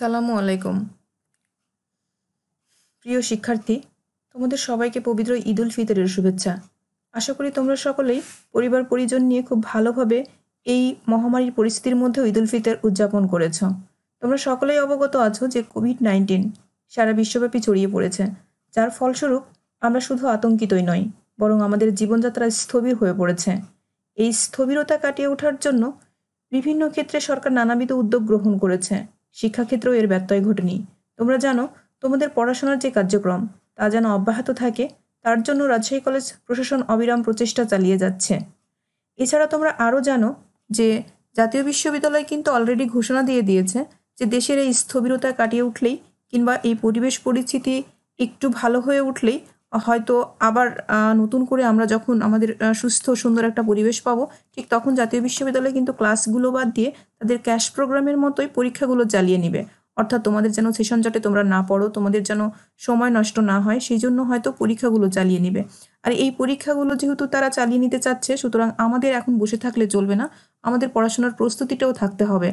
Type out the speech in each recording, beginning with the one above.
সালামু আলাইকুম প্রিয় শিক্ষার্থী তোমাদের সবাইকে পবিত্র ঈদুল ফিতরের শুভেচ্ছা আশা করি তোমরা সকলেই পরিবার পরিজন নিয়ে খুব ভালোভাবে এই মহামারীর পরিস্থিতির মধ্যেও ঈদুল ফিতর উদযাপন করেছ তোমরা সকলেই অবগত আছো যে কোভিড নাইন্টিন সারা বিশ্বব্যাপী ছড়িয়ে পড়েছে যার ফলস্বরূপ আমরা শুধু আতঙ্কিতই নই বরং আমাদের জীবনযাত্রা স্থবির হয়ে পড়েছে এই স্থবিরতা কাটিয়ে ওঠার জন্য বিভিন্ন ক্ষেত্রে সরকার নানাবিধ উদ্যোগ গ্রহণ করেছে শিক্ষাক্ষেত্রেও এর ব্যত্যয় ঘটেনি তোমরা জানো তোমাদের পড়াশোনার যে কার্যক্রম তা যেন অব্যাহত থাকে তার জন্য রাজশাহী কলেজ প্রশাসন অবিরাম প্রচেষ্টা চালিয়ে যাচ্ছে এছাড়া তোমরা আরও জানো যে জাতীয় বিশ্ববিদ্যালয় কিন্তু অলরেডি ঘোষণা দিয়ে দিয়েছে যে দেশের এই স্থবিরতা কাটিয়ে উঠলেই কিংবা এই পরিবেশ পরিস্থিতি একটু ভালো হয়ে উঠলেই হয়তো আবার নতুন করে আমরা যখন আমাদের সুস্থ সুন্দর একটা পরিবেশ পাবো ঠিক তখন জাতীয় বিশ্ববিদ্যালয় কিন্তু ক্লাসগুলো বাদ দিয়ে তাদের ক্যাশ প্রোগ্রামের মতোই পরীক্ষাগুলো জ্বালিয়ে নেবে অর্থাৎ তোমাদের যেন সেশন জটে তোমরা না পড়ো তোমাদের যেন সময় নষ্ট না হয় সেই জন্য হয়তো পরীক্ষাগুলো চালিয়ে নেবে আর এই পরীক্ষাগুলো যেহেতু তারা চালিয়ে নিতে চাচ্ছে সুতরাং আমাদের এখন বসে থাকলে চলবে না আমাদের পড়াশোনার প্রস্তুতিটাও থাকতে হবে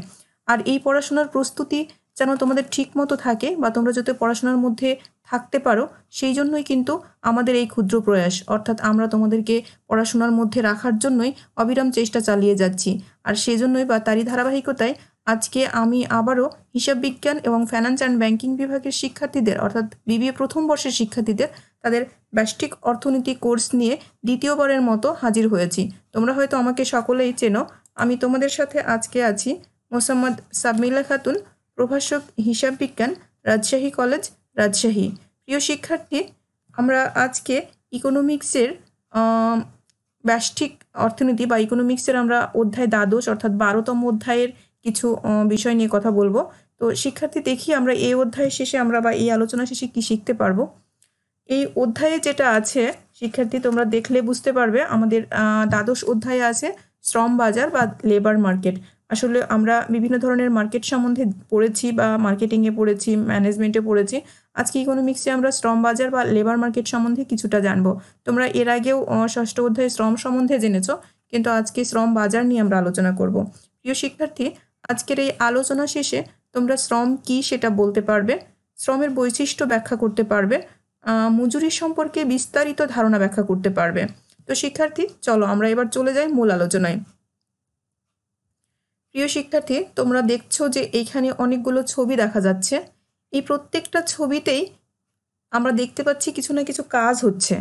আর এই পড়াশোনার প্রস্তুতি যেন তোমাদের ঠিক মতো থাকে বা তোমরা যাতে পড়াশোনার মধ্যে থাকতে পারো সেই জন্যই কিন্তু আমাদের এই ক্ষুদ্র প্রয়াস অর্থাৎ আমরা তোমাদেরকে পড়াশোনার মধ্যে রাখার জন্যই অবিরাম চেষ্টা চালিয়ে যাচ্ছি আর সেই জন্যই বা তারই ধারাবাহিকতায় আজকে আমি আবারও হিসাব বিজ্ঞান এবং ফাইন্যান্স অ্যান্ড ব্যাংকিং বিভাগের শিক্ষার্থীদের অর্থাৎ বিবিএ প্রথম বর্ষের শিক্ষার্থীদের তাদের ব্যষ্টিক অর্থনীতি কোর্স নিয়ে দ্বিতীয়বারের মতো হাজির হয়েছি তোমরা হয়তো আমাকে সকলেই চেনো আমি তোমাদের সাথে আজকে আছি মোসাম্মদ সাবমিলা খাতুন প্রভাষক হিসাব বিজ্ঞান রাজশাহী কলেজ রাজশাহী প্রিয় শিক্ষার্থী আমরা আজকে ইকোনমিক্সের ব্যষ্টিক অর্থনীতি বা ইকোনমিক্সের আমরা অধ্যায় দ্বাদশ অর্থাৎ বারোতম অধ্যায়ের কিছু বিষয় নিয়ে কথা বলবো তো শিক্ষার্থী দেখি আমরা এই অধ্যায় শেষে আমরা বা এই আলোচনা শেষে কি শিখতে পারবো এই অধ্যায়ে যেটা আছে শিক্ষার্থী তোমরা দেখলে বুঝতে পারবে আমাদের দ্বাদশ অধ্যায়ে আছে শ্রম বাজার বা লেবার মার্কেট আসলে আমরা বিভিন্ন ধরনের মার্কেট সম্বন্ধে পড়েছি বা মার্কেটিংয়ে পড়েছি ম্যানেজমেন্টে পড়েছি আজকে ইকোনমিক্সে আমরা শ্রম বাজার বা লেবার মার্কেট সম্বন্ধে কিছুটা জানবো তোমরা এর আগেও ষষ্ঠ অধ্যায়ে শ্রম সম্বন্ধে জেনেছো কিন্তু আজকে শ্রম বাজার নিয়ে আমরা আলোচনা করব প্রিয় শিক্ষার্থী আজকের এই আলোচনা শেষে তোমরা শ্রম কি সেটা বলতে পারবে শ্রমের বৈশিষ্ট্য ব্যাখ্যা করতে পারবে মজুরি সম্পর্কে বিস্তারিত ধারণা ব্যাখ্যা করতে পারবে তো শিক্ষার্থী চলো আমরা এবার চলে যাই মূল আলোচনায় প্রিয় শিক্ষার্থী তোমরা দেখছো যে এইখানে অনেকগুলো ছবি দেখা যাচ্ছে এই প্রত্যেকটা ছবিতেই আমরা দেখতে পাচ্ছি কিছু না কিছু কাজ হচ্ছে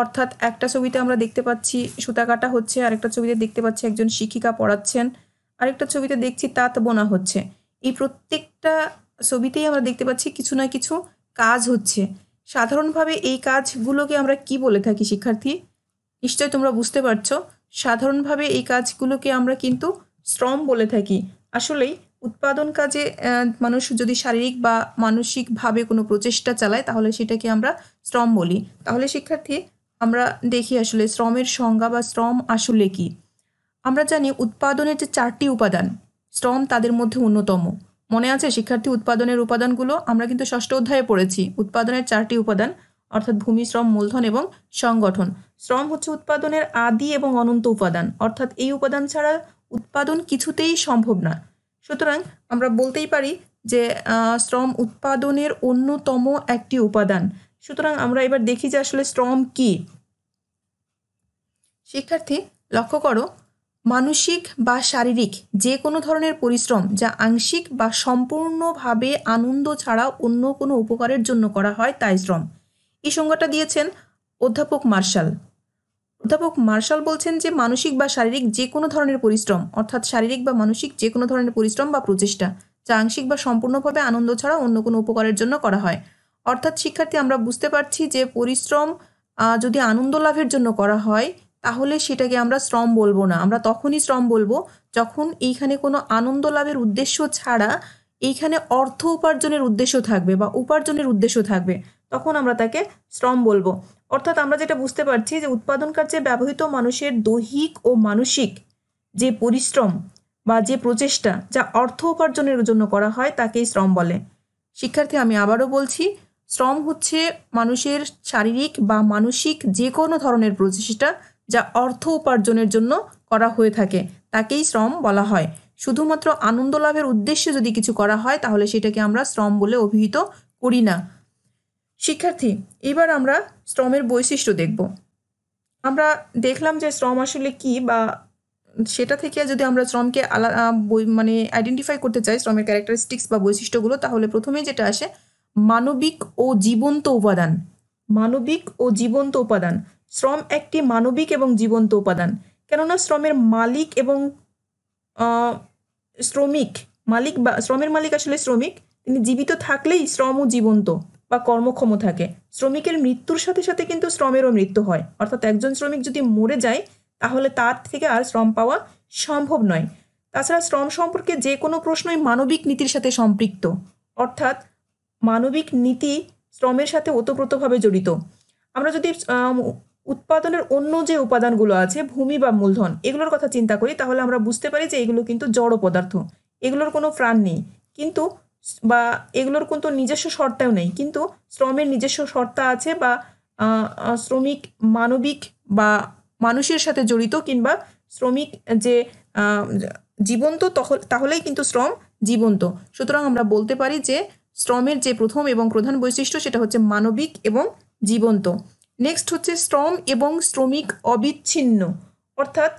অর্থাৎ একটা ছবিতে আমরা দেখতে পাচ্ছি সুতা কাটা হচ্ছে আরেকটা ছবিতে দেখতে পাচ্ছি একজন শিক্ষিকা পড়াচ্ছেন আরেকটা ছবিতে দেখছি তাঁত বোনা হচ্ছে এই প্রত্যেকটা ছবিতেই আমরা দেখতে পাচ্ছি কিছু না কিছু কাজ হচ্ছে সাধারণভাবে এই কাজগুলোকে আমরা কি বলে থাকি শিক্ষার্থী নিশ্চয় তোমরা বুঝতে পারছো সাধারণভাবে এই কাজগুলোকে আমরা কিন্তু শ্রম বলে থাকি আসলেই উৎপাদন কাজে মানুষ যদি শারীরিক বা মানসিকভাবে কোনো প্রচেষ্টা চালায় তাহলে সেটাকে আমরা শ্রম বলি তাহলে শিক্ষার্থী আমরা দেখি আসলে শ্রমের সংজ্ঞা বা শ্রম আসলে কি আমরা জানি উৎপাদনের যে চারটি উপাদান শ্রম তাদের মধ্যে অন্যতম মনে আছে শিক্ষার্থী উৎপাদনের উপাদানগুলো আমরা কিন্তু ষষ্ঠ অধ্যায়ে পড়েছি উৎপাদনের চারটি উপাদান অর্থাৎ ভূমি শ্রম মূলধন এবং সংগঠন শ্রম হচ্ছে উৎপাদনের আদি এবং অনন্ত উপাদান অর্থাৎ এই উপাদান ছাড়া উৎপাদন কিছুতেই সম্ভব না সুতরাং আমরা বলতেই পারি যে শ্রম উৎপাদনের অন্যতম একটি উপাদান সুতরাং আমরা এবার দেখি যে আসলে শ্রম কি শিক্ষার্থী লক্ষ্য করো মানসিক বা শারীরিক যে কোনো ধরনের পরিশ্রম যা আংশিক বা সম্পূর্ণভাবে আনন্দ ছাড়া অন্য কোনো উপকারের জন্য করা হয় তাই শ্রম এই সংজ্ঞাটা দিয়েছেন অধ্যাপক মার্শাল অধ্যাপক মার্শাল বলছেন যে মানসিক বা শারীরিক যে কোনো ধরনের পরিশ্রম অর্থাৎ শারীরিক বা মানসিক যে কোনো ধরনের পরিশ্রম বা প্রচেষ্টা যা আংশিক বা সম্পূর্ণভাবে আনন্দ ছাড়া অন্য কোনো উপকারের জন্য করা হয় অর্থাৎ শিক্ষার্থী আমরা বুঝতে পারছি যে পরিশ্রম যদি আনন্দ লাভের জন্য করা হয় তাহলে সেটাকে আমরা শ্রম বলবো না আমরা তখনই শ্রম বলবো যখন এইখানে কোনো আনন্দ লাভের উদ্দেশ্য ছাড়া এইখানে অর্থ উপার্জনের উদ্দেশ্য থাকবে বা উপার্জনের উদ্দেশ্য থাকবে তখন আমরা তাকে শ্রম বলবো অর্থাৎ আমরা যেটা বুঝতে পারছি যে উৎপাদন কার্যে ব্যবহৃত মানুষের দৈহিক ও মানসিক যে পরিশ্রম বা যে প্রচেষ্টা যা অর্থ উপার্জনের জন্য করা হয় তাকেই শ্রম বলে শিক্ষার্থী আমি আবারও বলছি শ্রম হচ্ছে মানুষের শারীরিক বা মানসিক যে কোনো ধরনের প্রচেষ্টা যা অর্থ উপার্জনের জন্য করা হয়ে থাকে তাকেই শ্রম বলা হয় শুধুমাত্র আনন্দ লাভের উদ্দেশ্যে যদি কিছু করা হয় তাহলে সেটাকে আমরা শ্রম বলে অভিহিত করি না শিক্ষার্থী এবার আমরা শ্রমের বৈশিষ্ট্য দেখব আমরা দেখলাম যে শ্রম আসলে কি বা সেটা থেকে যদি আমরা শ্রমকে আলা মানে আইডেন্টিফাই করতে চাই শ্রমের ক্যারেক্টারিস্টিক্স বা বৈশিষ্ট্যগুলো তাহলে প্রথমেই যেটা আসে মানবিক ও জীবন্ত উপাদান মানবিক ও জীবন্ত উপাদান শ্রম একটি মানবিক এবং জীবন্ত উপাদান কেননা শ্রমের মালিক এবং শ্রমিক মালিক বা শ্রমের মালিক আসলে শ্রমিক তিনি জীবিত থাকলেই শ্রম ও জীবন্ত বা কর্মক্ষম থাকে শ্রমিকের মৃত্যুর সাথে সাথে কিন্তু শ্রমেরও মৃত্যু হয় অর্থাৎ একজন শ্রমিক যদি মরে যায় তাহলে তার থেকে আর শ্রম পাওয়া সম্ভব নয় তাছাড়া শ্রম সম্পর্কে যে কোনো প্রশ্নই মানবিক নীতির সাথে সম্পৃক্ত অর্থাৎ মানবিক নীতি শ্রমের সাথে ওতপ্রোতভাবে জড়িত আমরা যদি উৎপাদনের অন্য যে উপাদানগুলো আছে ভূমি বা মূলধন এগুলোর কথা চিন্তা করি তাহলে আমরা বুঝতে পারি যে এগুলো কিন্তু জড় পদার্থ এগুলোর কোনো প্রাণ নেই কিন্তু বা এগুলোর কিন্তু নিজস্ব শর্তাও নেই কিন্তু শ্রমের নিজস্ব শর্তা আছে বা শ্রমিক মানবিক বা মানুষের সাথে জড়িত কিংবা শ্রমিক যে জীবন্ত তাহলেই কিন্তু শ্রম জীবন্ত সুতরাং আমরা বলতে পারি যে শ্রমের যে প্রথম এবং প্রধান বৈশিষ্ট্য সেটা হচ্ছে মানবিক এবং জীবন্ত নেক্সট হচ্ছে শ্রম এবং শ্রমিক অবিচ্ছিন্ন অর্থাৎ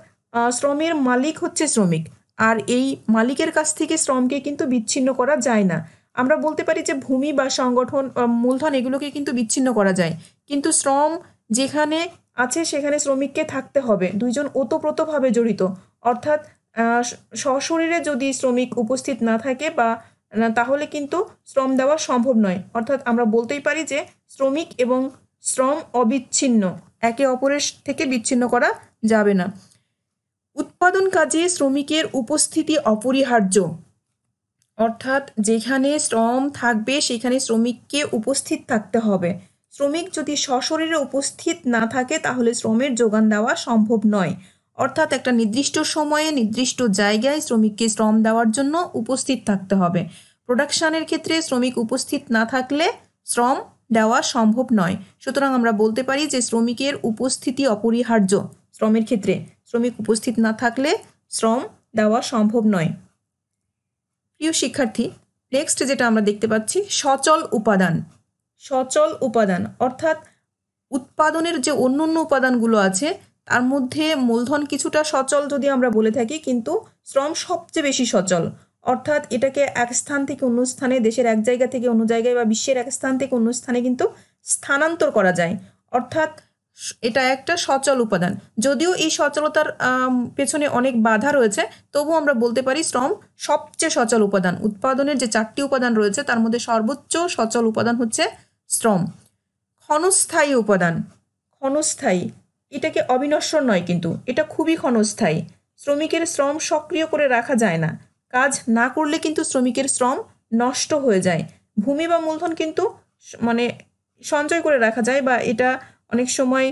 শ্রমের মালিক হচ্ছে শ্রমিক আর এই মালিকের কাছ থেকে শ্রমকে কিন্তু বিচ্ছিন্ন করা যায় না আমরা বলতে পারি যে ভূমি বা সংগঠন মূলধন এগুলোকে কিন্তু বিচ্ছিন্ন করা যায় কিন্তু শ্রম যেখানে আছে সেখানে শ্রমিককে থাকতে হবে দুইজন ওতপ্রোতভাবে জড়িত অর্থাৎ সশরীরে যদি শ্রমিক উপস্থিত না থাকে বা তাহলে কিন্তু শ্রম দেওয়া সম্ভব নয় অর্থাৎ আমরা বলতেই পারি যে শ্রমিক এবং শ্রম অবিচ্ছিন্ন একে অপরের থেকে বিচ্ছিন্ন করা যাবে না উৎপাদন কাজে শ্রমিকের উপস্থিতি অপরিহার্য অর্থাৎ যেখানে শ্রম থাকবে সেখানে শ্রমিককে উপস্থিত থাকতে হবে শ্রমিক যদি সশরীরে উপস্থিত না থাকে তাহলে শ্রমের যোগান দেওয়া সম্ভব নয় অর্থাৎ একটা নির্দিষ্ট সময়ে নির্দিষ্ট জায়গায় শ্রমিককে শ্রম দেওয়ার জন্য উপস্থিত থাকতে হবে প্রোডাকশানের ক্ষেত্রে শ্রমিক উপস্থিত না থাকলে শ্রম দেওয়া সম্ভব নয় সুতরাং আমরা বলতে পারি যে শ্রমিকের উপস্থিতি অপরিহার্য শ্রমের ক্ষেত্রে শ্রমিক উপস্থিত না থাকলে শ্রম দেওয়া সম্ভব নয় প্রিয় শিক্ষার্থী নেক্সট যেটা আমরা দেখতে পাচ্ছি সচল উপাদান সচল উপাদান অর্থাৎ উৎপাদনের যে অন্য অন্য উপাদানগুলো আছে তার মধ্যে মূলধন কিছুটা সচল যদি আমরা বলে থাকি কিন্তু শ্রম সবচেয়ে বেশি সচল অর্থাৎ এটাকে এক স্থান থেকে অন্য স্থানে দেশের এক জায়গা থেকে অন্য জায়গায় বা বিশ্বের এক স্থান থেকে অন্য স্থানে কিন্তু স্থানান্তর করা যায় অর্থাৎ এটা একটা সচল উপাদান যদিও এই সচলতার পেছনে অনেক বাধা রয়েছে তবু আমরা বলতে পারি শ্রম সবচেয়ে সচল উপাদান উৎপাদনের যে চারটি উপাদান রয়েছে তার মধ্যে সর্বোচ্চ সচল উপাদান হচ্ছে শ্রম ক্ষণস্থায়ী উপাদান ক্ষণস্থায়ী এটাকে অবিনশ্বর নয় কিন্তু এটা খুবই ক্ষণস্থায়ী শ্রমিকের শ্রম সক্রিয় করে রাখা যায় না কাজ না করলে কিন্তু শ্রমিকের শ্রম নষ্ট হয়ে যায় ভূমি বা মূলধন কিন্তু মানে সঞ্চয় করে রাখা যায় বা এটা অনেক সময়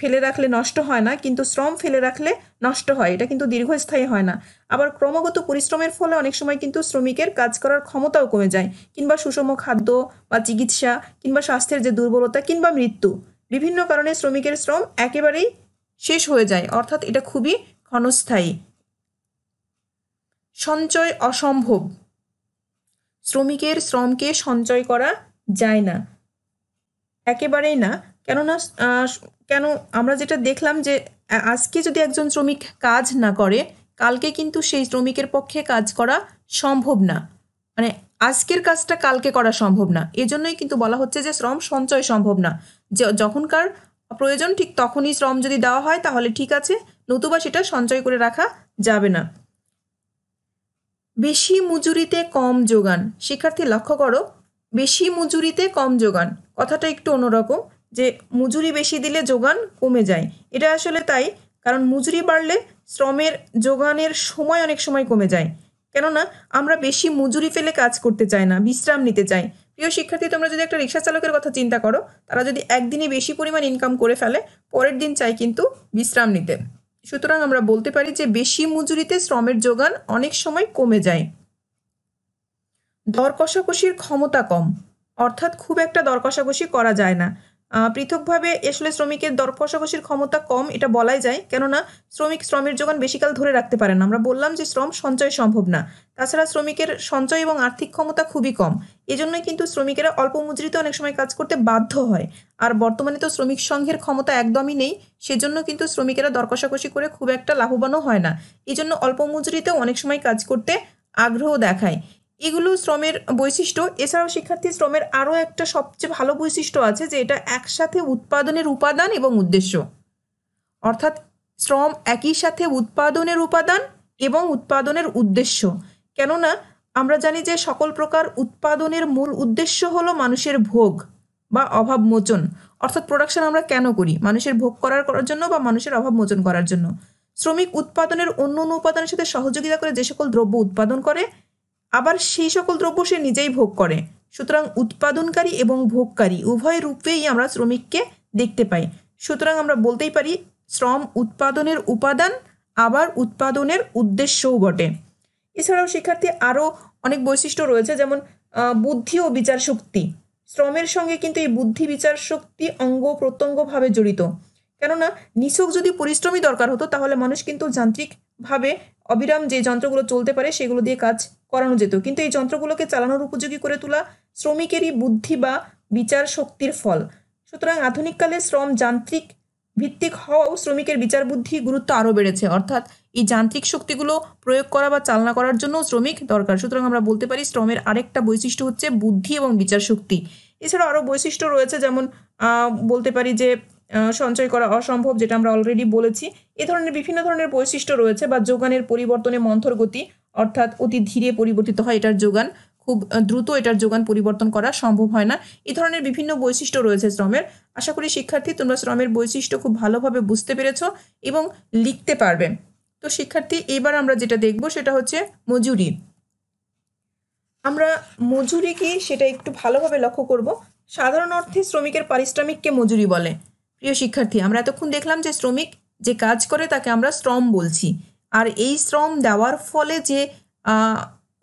ফেলে রাখলে নষ্ট হয় না কিন্তু শ্রম ফেলে রাখলে নষ্ট হয় এটা কিন্তু দীর্ঘস্থায়ী হয় না আবার ক্রমাগত পরিশ্রমের ফলে অনেক সময় কিন্তু শ্রমিকের কাজ করার ক্ষমতাও কমে যায় কিংবা সুষম খাদ্য বা চিকিৎসা কিংবা স্বাস্থ্যের যে দুর্বলতা কিংবা মৃত্যু বিভিন্ন কারণে শ্রমিকের শ্রম একেবারেই শেষ হয়ে যায় অর্থাৎ এটা খুবই ক্ষণস্থায়ী সঞ্চয় অসম্ভব শ্রমিকের শ্রমকে সঞ্চয় করা যায় না একেবারেই না কেননা কেন আমরা যেটা দেখলাম যে আজকে যদি একজন শ্রমিক কাজ না করে কালকে কিন্তু সেই শ্রমিকের পক্ষে কাজ করা সম্ভব না মানে আজকের কাজটা কালকে করা সম্ভব না এজন্যই কিন্তু বলা হচ্ছে যে শ্রম সঞ্চয় সম্ভব না যখনকার প্রয়োজন ঠিক তখনই শ্রম যদি দেওয়া হয় তাহলে ঠিক আছে নতুবা সেটা সঞ্চয় করে রাখা যাবে না বেশি মজুরিতে কম যোগান শিক্ষার্থী লক্ষ্য করো বেশি মজুরিতে কম যোগান কথাটা একটু অন্যরকম যে মজুরি বেশি দিলে যোগান কমে যায় এটা আসলে তাই কারণ মজুরি বাড়লে শ্রমের যোগানের সময় অনেক সময় কমে যায় কেননা আমরা বেশি মজুরি ফেলে কাজ করতে চাই না বিশ্রাম নিতে চাই প্রিয় শিক্ষার্থী তোমরা যদি একটা রিক্সা চালকের কথা চিন্তা করো তারা যদি একদিনে বেশি পরিমাণ ইনকাম করে ফেলে পরের দিন চাই কিন্তু বিশ্রাম নিতে সুতরাং আমরা বলতে পারি যে বেশি মজুরিতে শ্রমের যোগান অনেক সময় কমে যায় দর কষাকষির ক্ষমতা কম অর্থাৎ খুব একটা দর কষাকষি করা যায় না পৃথকভাবে আসলে শ্রমিকের দর কষাকষির ক্ষমতা কম এটা বলাই যায় কেননা শ্রমিক শ্রমের যোগান বেশিকাল ধরে রাখতে পারেন আমরা বললাম যে শ্রম সঞ্চয় সম্ভব না তাছাড়া শ্রমিকের সঞ্চয় এবং আর্থিক ক্ষমতা খুবই কম এজন্যই কিন্তু শ্রমিকেরা অল্প মুদ্রিত অনেক সময় কাজ করতে বাধ্য হয় আর বর্তমানে তো শ্রমিক সংঘের ক্ষমতা একদমই নেই সেজন্য কিন্তু শ্রমিকেরা দর কষাকষি করে খুব একটা লাভবানও হয় না এই জন্য অল্প মুদ্রিতেও অনেক সময় কাজ করতে আগ্রহ দেখায় এগুলো শ্রমের বৈশিষ্ট্য এছাড়াও শিক্ষার্থী শ্রমের আরও একটা সবচেয়ে ভালো বৈশিষ্ট্য আছে যে এটা একসাথে উৎপাদনের উপাদান এবং উদ্দেশ্য অর্থাৎ শ্রম একই সাথে উৎপাদনের উপাদান এবং উৎপাদনের উদ্দেশ্য কেননা আমরা জানি যে সকল প্রকার উৎপাদনের মূল উদ্দেশ্য হলো মানুষের ভোগ বা অভাব মোচন অর্থাৎ প্রোডাকশন আমরা কেন করি মানুষের ভোগ করার করার জন্য বা মানুষের অভাব মোচন করার জন্য শ্রমিক উৎপাদনের অন্য অন্য উপাদানের সাথে সহযোগিতা করে যে সকল দ্রব্য উৎপাদন করে আবার সেই সকল দ্রব্য সে নিজেই ভোগ করে সুতরাং উৎপাদনকারী এবং ভোগকারী উভয় রূপেই আমরা শ্রমিককে দেখতে পাই সুতরাং আমরা বলতেই পারি শ্রম উৎপাদনের উপাদান আবার উৎপাদনের উদ্দেশ্যও বটে এছাড়াও শিক্ষার্থী আরও অনেক বৈশিষ্ট্য রয়েছে যেমন বুদ্ধি ও বিচার শক্তি শ্রমের সঙ্গে কিন্তু এই বুদ্ধি বিচার শক্তি অঙ্গ প্রত্যঙ্গভাবে জড়িত কেননা নিছক যদি পরিশ্রমই দরকার হতো তাহলে মানুষ কিন্তু যান্ত্রিকভাবে অবিরাম যে যন্ত্রগুলো চলতে পারে সেগুলো দিয়ে কাজ করানো যেত কিন্তু এই যন্ত্রগুলোকে চালানোর উপযোগী করে তোলা শ্রমিকেরই বুদ্ধি বা বিচার শক্তির ফল সুতরাং আধুনিককালে শ্রম যান্ত্রিক ভিত্তিক হওয়াও শ্রমিকের বিচার বুদ্ধি গুরুত্ব আরও বেড়েছে অর্থাৎ এই যান্ত্রিক শক্তিগুলো প্রয়োগ করা বা চালনা করার জন্য শ্রমিক দরকার সুতরাং আমরা বলতে পারি শ্রমের আরেকটা বৈশিষ্ট্য হচ্ছে বুদ্ধি এবং বিচার শক্তি এছাড়া আরও বৈশিষ্ট্য রয়েছে যেমন বলতে পারি যে সঞ্চয় করা অসম্ভব যেটা আমরা অলরেডি বলেছি এ ধরনের বিভিন্ন ধরনের বৈশিষ্ট্য রয়েছে বা যোগানের পরিবর্তনে মন্থর গতি অর্থাৎ অতি ধীরে পরিবর্তিত হয় এটার যোগান খুব দ্রুত এটার যোগান পরিবর্তন করা সম্ভব হয় না এ ধরনের বিভিন্ন বৈশিষ্ট্য রয়েছে শ্রমের আশা করি শিক্ষার্থী তোমরা শ্রমের বৈশিষ্ট্য খুব ভালোভাবে বুঝতে পেরেছ এবং লিখতে পারবে তো শিক্ষার্থী এবার আমরা যেটা দেখব সেটা হচ্ছে মজুরি আমরা মজুরি কি সেটা একটু ভালোভাবে লক্ষ্য করব সাধারণ অর্থে শ্রমিকের পারিশ্রমিককে মজুরি বলে প্রিয় শিক্ষার্থী আমরা এতক্ষণ দেখলাম যে শ্রমিক যে কাজ করে তাকে আমরা শ্রম বলছি আর এই শ্রম দেওয়ার ফলে যে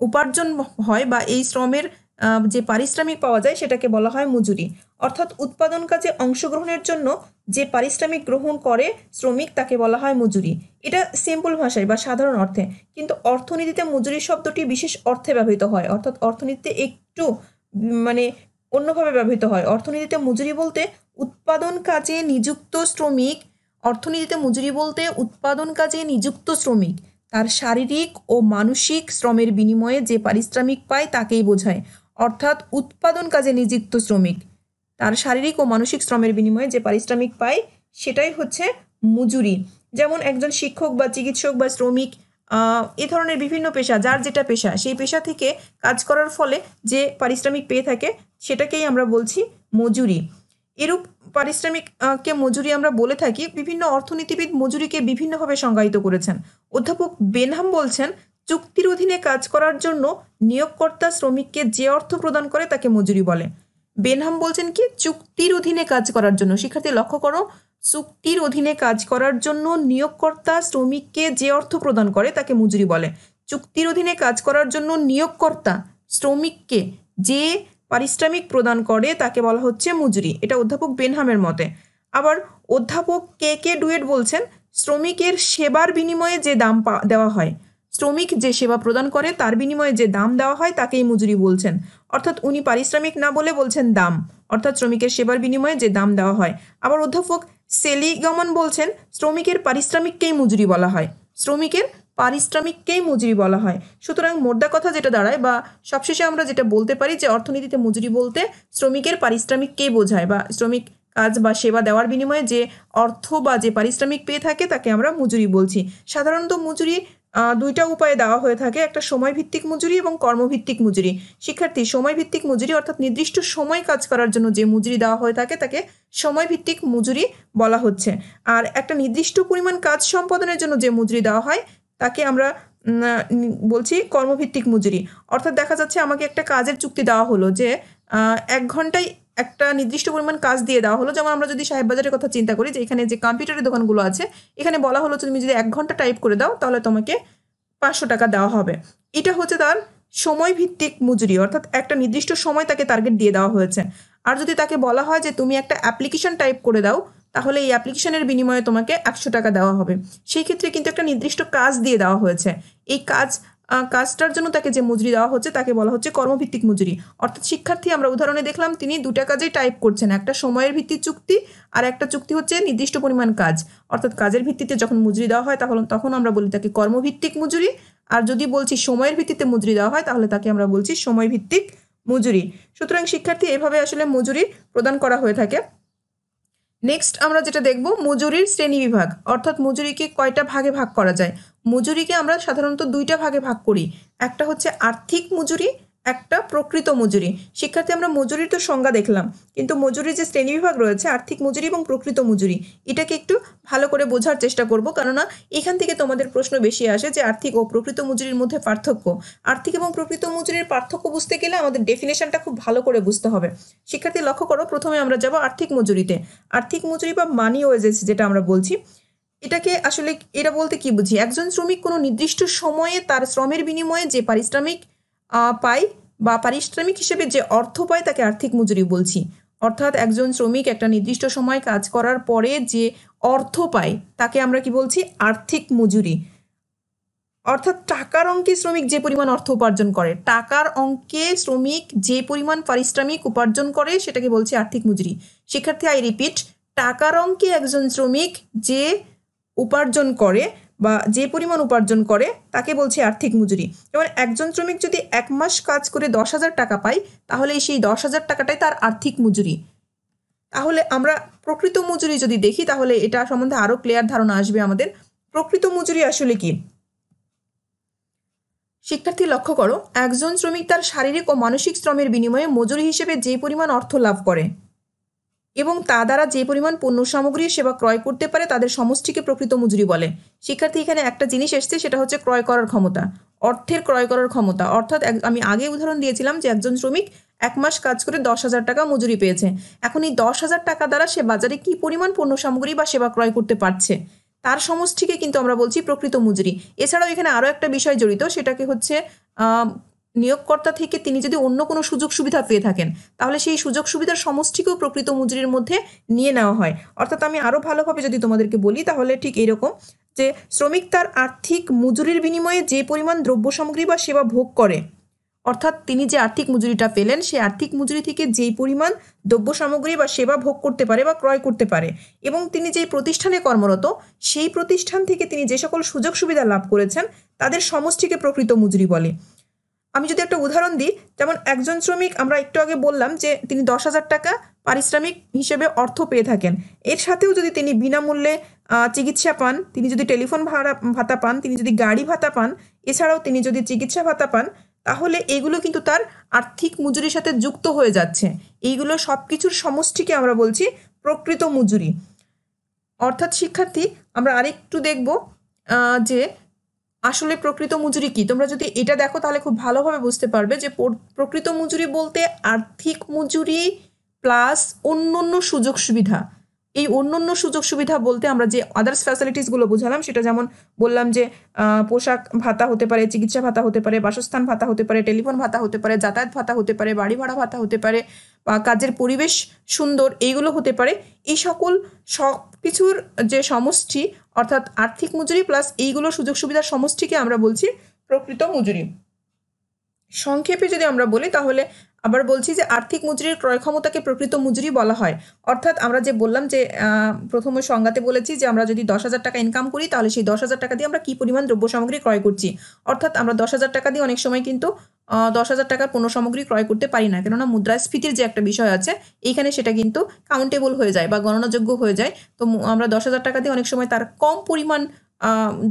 উপার্জন হয় বা এই শ্রমের যে পারিশ্রমিক পাওয়া যায় সেটাকে বলা হয় মজুরি অর্থাৎ উৎপাদন কাজে অংশগ্রহণের জন্য যে পারিশ্রমিক গ্রহণ করে শ্রমিক তাকে বলা হয় মজুরি এটা সিম্পল ভাষায় বা সাধারণ অর্থে কিন্তু অর্থনীতিতে মজুরি শব্দটি বিশেষ অর্থে ব্যবহৃত হয় অর্থাৎ অর্থনীতিতে একটু মানে অন্যভাবে ব্যবহৃত হয় অর্থনীতিতে মজুরি বলতে উৎপাদন কাজে নিযুক্ত শ্রমিক অর্থনীতিতে মজুরি বলতে উৎপাদন কাজে নিযুক্ত শ্রমিক তার শারীরিক ও মানসিক শ্রমের বিনিময়ে যে পারিশ্রমিক পায় তাকেই বোঝায় অর্থাৎ উৎপাদন কাজে নিযুক্ত শ্রমিক তার শারীরিক ও মানসিক শ্রমের বিনিময়ে যে পারিশ্রমিক পায় সেটাই হচ্ছে মজুরি যেমন একজন শিক্ষক বা চিকিৎসক বা শ্রমিক এ ধরনের বিভিন্ন পেশা যার যেটা পেশা সেই পেশা থেকে কাজ করার ফলে যে পারিশ্রমিক পেয়ে থাকে সেটাকেই আমরা বলছি মজুরি এরূপ পারিশ্রমিককে মজুরি আমরা বলে থাকি বিভিন্ন অর্থনীতিবিদ মজুরিকে বিভিন্নভাবে সংজ্ঞায়িত করেছেন অধ্যাপক বেনহাম বলছেন চুক্তির অধীনে কাজ করার জন্য নিয়োগকর্তা শ্রমিককে যে অর্থ প্রদান করে তাকে মজুরি বলে বেনহাম বলছেন কি চুক্তির অধীনে কাজ করার জন্য শিক্ষার্থী লক্ষ্য করো চুক্তির অধীনে কাজ করার জন্য নিয়োগকর্তা শ্রমিককে যে অর্থ প্রদান করে তাকে মজুরি বলে চুক্তির অধীনে কাজ করার জন্য নিয়োগকর্তা শ্রমিককে যে পারিশ্রমিক প্রদান করে তাকে বলা হচ্ছে মজুরি এটা অধ্যাপক বেনহামের মতে আবার অধ্যাপক কে কে ডুয়েট বলছেন শ্রমিকের সেবার বিনিময়ে যে দাম দেওয়া হয় শ্রমিক যে সেবা প্রদান করে তার বিনিময়ে যে দাম দেওয়া হয় তাকেই মজুরি বলছেন অর্থাৎ উনি পারিশ্রমিক না বলে বলছেন দাম অর্থাৎ শ্রমিকের সেবার বিনিময়ে যে দাম দেওয়া হয় আবার অধ্যাপক সেলিগমন বলছেন শ্রমিকের পারিশ্রমিককেই মজুরি বলা হয় শ্রমিকের পারিশ্রমিককেই মজুরি বলা হয় সুতরাং মোদ্দা কথা যেটা দাঁড়ায় বা সবশেষে আমরা যেটা বলতে পারি যে অর্থনীতিতে মজুরি বলতে শ্রমিকের পারিশ্রমিককেই বোঝায় বা শ্রমিক কাজ বা সেবা দেওয়ার বিনিময়ে যে অর্থ বা যে পারিশ্রমিক পেয়ে থাকে তাকে আমরা মজুরি বলছি সাধারণত মজুরি দুইটা উপায়ে দেওয়া হয়ে থাকে একটা সময় ভিত্তিক মজুরি এবং কর্মভিত্তিক মজুরি শিক্ষার্থী সময় ভিত্তিক মজুরি অর্থাৎ নির্দিষ্ট সময় কাজ করার জন্য যে মজুরি দেওয়া হয়ে থাকে তাকে সময় ভিত্তিক মজুরি বলা হচ্ছে আর একটা নির্দিষ্ট পরিমাণ কাজ সম্পাদনের জন্য যে মজুরি দেওয়া হয় তাকে আমরা বলছি কর্মভিত্তিক মজুরি অর্থাৎ দেখা যাচ্ছে আমাকে একটা কাজের চুক্তি দেওয়া হলো যে এক ঘন্টায় একটা নির্দিষ্ট পরিমাণ কাজ দিয়ে দেওয়া হলো যেমন আমরা যদি সাহেব বাজারের কথা চিন্তা করি যে এখানে যে কম্পিউটারের দোকানগুলো আছে এখানে বলা হলো তুমি যদি এক ঘন্টা টাইপ করে দাও তাহলে তোমাকে পাঁচশো টাকা দেওয়া হবে এটা হচ্ছে তার সময় ভিত্তিক মজুরি অর্থাৎ একটা নির্দিষ্ট সময় তাকে টার্গেট দিয়ে দেওয়া হয়েছে আর যদি তাকে বলা হয় যে তুমি একটা অ্যাপ্লিকেশন টাইপ করে দাও তাহলে এই অ্যাপ্লিকেশনের বিনিময়ে তোমাকে একশো টাকা দেওয়া হবে সেই ক্ষেত্রে কিন্তু একটা নির্দিষ্ট কাজ দিয়ে দেওয়া হয়েছে এই কাজ কাজটার জন্য তাকে যে মজুরি দেওয়া হচ্ছে তাকে বলা হচ্ছে কর্মভিত্তিক মজুরি অর্থাৎ শিক্ষার্থী আমরা উদাহরণে দেখলাম তিনি দুটা কাজেই টাইপ করছেন একটা সময়ের ভিত্তিক চুক্তি আর একটা চুক্তি হচ্ছে নির্দিষ্ট পরিমাণ কাজ অর্থাৎ কাজের ভিত্তিতে যখন মজুরি দেওয়া হয় তাহলে তখন আমরা বলি তাকে কর্মভিত্তিক মজুরি আর যদি বলছি সময়ের ভিত্তিতে মজুরি দেওয়া হয় তাহলে তাকে আমরা বলছি সময়ভিত্তিক মজুরি সুতরাং শিক্ষার্থী এভাবে আসলে মজুরি প্রদান করা হয়ে থাকে নেক্সট আমরা যেটা দেখব মজুরির শ্রেণী বিভাগ অর্থাৎ মজুরিকে কয়টা ভাগে ভাগ করা যায় মজুরিকে আমরা সাধারণত দুইটা ভাগে ভাগ করি একটা হচ্ছে আর্থিক মজুরি একটা প্রকৃত মজুরি শিক্ষার্থী আমরা মজুরির তো সংজ্ঞা দেখলাম কিন্তু মজুরির যে শ্রেণীবিভাগ রয়েছে আর্থিক মজুরি এবং প্রকৃত মজুরি এটাকে একটু ভালো করে বোঝার চেষ্টা করব কেননা এখান থেকে তোমাদের প্রশ্ন বেশি আসে যে আর্থিক ও প্রকৃত মজুরির মধ্যে পার্থক্য আর্থিক এবং প্রকৃত মজুরির পার্থক্য বুঝতে গেলে আমাদের ডেফিনেশনটা খুব ভালো করে বুঝতে হবে শিক্ষার্থী লক্ষ্য করো প্রথমে আমরা যাব আর্থিক মজুরিতে আর্থিক মজুরি বা মানি ওয়েজেস যেটা আমরা বলছি এটাকে আসলে এটা বলতে কি বুঝি একজন শ্রমিক কোনো নির্দিষ্ট সময়ে তার শ্রমের বিনিময়ে যে পারিশ্রমিক পাই বা পারিশ্রমিক হিসেবে যে অর্থ পায় তাকে আর্থিক মজুরি বলছি অর্থাৎ একজন শ্রমিক একটা নির্দিষ্ট সময় কাজ করার পরে যে অর্থ পায় তাকে আমরা কি বলছি আর্থিক মজুরি অর্থাৎ টাকার অঙ্কে শ্রমিক যে পরিমাণ অর্থ উপার্জন করে টাকার অঙ্কে শ্রমিক যে পরিমাণ পারিশ্রমিক উপার্জন করে সেটাকে বলছি আর্থিক মজুরি শিক্ষার্থী আই রিপিট টাকার অঙ্কে একজন শ্রমিক যে উপার্জন করে বা যে পরিমাণ উপার্জন করে তাকে বলছে আর্থিক মজুরি এবার একজন শ্রমিক যদি এক মাস কাজ করে দশ হাজার টাকা পায় তাহলে সেই দশ হাজার টাকাটাই তার আর্থিক মজুরি তাহলে আমরা প্রকৃত মজুরি যদি দেখি তাহলে এটা সম্বন্ধে আরও ক্লিয়ার ধারণা আসবে আমাদের প্রকৃত মজুরি আসলে কি শিক্ষার্থী লক্ষ্য করো একজন শ্রমিক তার শারীরিক ও মানসিক শ্রমের বিনিময়ে মজুরি হিসেবে যে পরিমাণ অর্থ লাভ করে এবং তা দ্বারা যে পরিমাণ পণ্য সামগ্রী সেবা ক্রয় করতে পারে তাদের সমষ্টিকে প্রকৃত মজুরি বলে শিক্ষার্থী এখানে একটা জিনিস এসছে সেটা হচ্ছে ক্রয় করার ক্ষমতা অর্থের ক্রয় করার ক্ষমতা অর্থাৎ আমি আগে উদাহরণ দিয়েছিলাম যে একজন শ্রমিক এক মাস কাজ করে দশ হাজার টাকা মজুরি পেয়েছে এখন এই দশ হাজার টাকা দ্বারা সে বাজারে কি পরিমাণ পণ্য সামগ্রী বা সেবা ক্রয় করতে পারছে তার সমষ্টিকে কিন্তু আমরা বলছি প্রকৃত মজুরি এছাড়াও এখানে আরও একটা বিষয় জড়িত সেটাকে হচ্ছে নিয়োগকর্তা থেকে তিনি যদি অন্য কোনো সুযোগ সুবিধা পেয়ে থাকেন তাহলে সেই সুযোগ সুবিধার সমষ্টিকেও প্রকৃত মজুরির মধ্যে নিয়ে নেওয়া হয় অর্থাৎ আমি আরও ভালোভাবে যদি তোমাদেরকে বলি তাহলে ঠিক এরকম যে শ্রমিক তার আর্থিক মজুরির বিনিময়ে যে পরিমাণ দ্রব্য সামগ্রী বা সেবা ভোগ করে অর্থাৎ তিনি যে আর্থিক মজুরিটা পেলেন সেই আর্থিক মজুরি থেকে যেই পরিমাণ দ্রব্য সামগ্রী বা সেবা ভোগ করতে পারে বা ক্রয় করতে পারে এবং তিনি যেই প্রতিষ্ঠানে কর্মরত সেই প্রতিষ্ঠান থেকে তিনি যে সকল সুযোগ সুবিধা লাভ করেছেন তাদের সমষ্টিকে প্রকৃত মজুরি বলে আমি যদি একটা উদাহরণ দিই যেমন একজন শ্রমিক আমরা একটু আগে বললাম যে তিনি দশ হাজার টাকা পারিশ্রমিক হিসেবে অর্থ পেয়ে থাকেন এর সাথেও যদি তিনি বিনামূল্যে চিকিৎসা পান তিনি যদি টেলিফোন ভাড়া ভাতা পান তিনি যদি গাড়ি ভাতা পান এছাড়াও তিনি যদি চিকিৎসা ভাতা পান তাহলে এগুলো কিন্তু তার আর্থিক মজুরির সাথে যুক্ত হয়ে যাচ্ছে এইগুলো সব কিছুর সমষ্টিকে আমরা বলছি প্রকৃত মজুরি অর্থাৎ শিক্ষার্থী আমরা আরেকটু দেখব যে আসলে প্রকৃত মজুরি কি তোমরা যদি এটা দেখো তাহলে খুব ভালোভাবে বুঝতে পারবে যে প্রকৃত মজুরি বলতে আর্থিক মজুরি প্লাস অন্যান্য সুযোগ সুবিধা এই অন্যান্য সুযোগ সুবিধা বলতে আমরা যে আদার্স ফ্যাসিলিটিসগুলো বুঝালাম সেটা যেমন বললাম যে পোশাক ভাতা হতে পারে চিকিৎসা ভাতা হতে পারে বাসস্থান ভাতা হতে পারে টেলিফোন ভাতা হতে পারে যাতায়াত ভাতা হতে পারে বাড়ি ভাড়া ভাতা হতে পারে বা কাজের পরিবেশ সুন্দর এইগুলো হতে পারে এই সকল কিছুর যে সমষ্টি অর্থাৎ আর্থিক মজুরি প্লাস এইগুলো সুযোগ সুবিধার সমষ্টিকে আমরা বলছি প্রকৃত মজুরি সংক্ষেপে যদি আমরা বলি তাহলে আবার বলছি যে আর্থিক মজুরির ক্রয় ক্ষমতাকে প্রকৃত মজুরি বলা হয় অর্থাৎ আমরা যে বললাম যে প্রথম সংজ্ঞাতে বলেছি যে আমরা যদি দশ হাজার টাকা ইনকাম করি তাহলে সেই দশ হাজার টাকা দিয়ে আমরা কী পরিমাণ দ্রব্য সামগ্রী ক্রয় করছি অর্থাৎ আমরা দশ হাজার টাকা দিয়ে অনেক সময় কিন্তু দশ হাজার টাকার পণ্য সামগ্রী ক্রয় করতে পারি না কেননা মুদ্রাস্ফীতির যে একটা বিষয় আছে এইখানে সেটা কিন্তু কাউন্টেবল হয়ে যায় বা গণনাযোগ্য হয়ে যায় তো আমরা দশ হাজার টাকা দিয়ে অনেক সময় তার কম পরিমাণ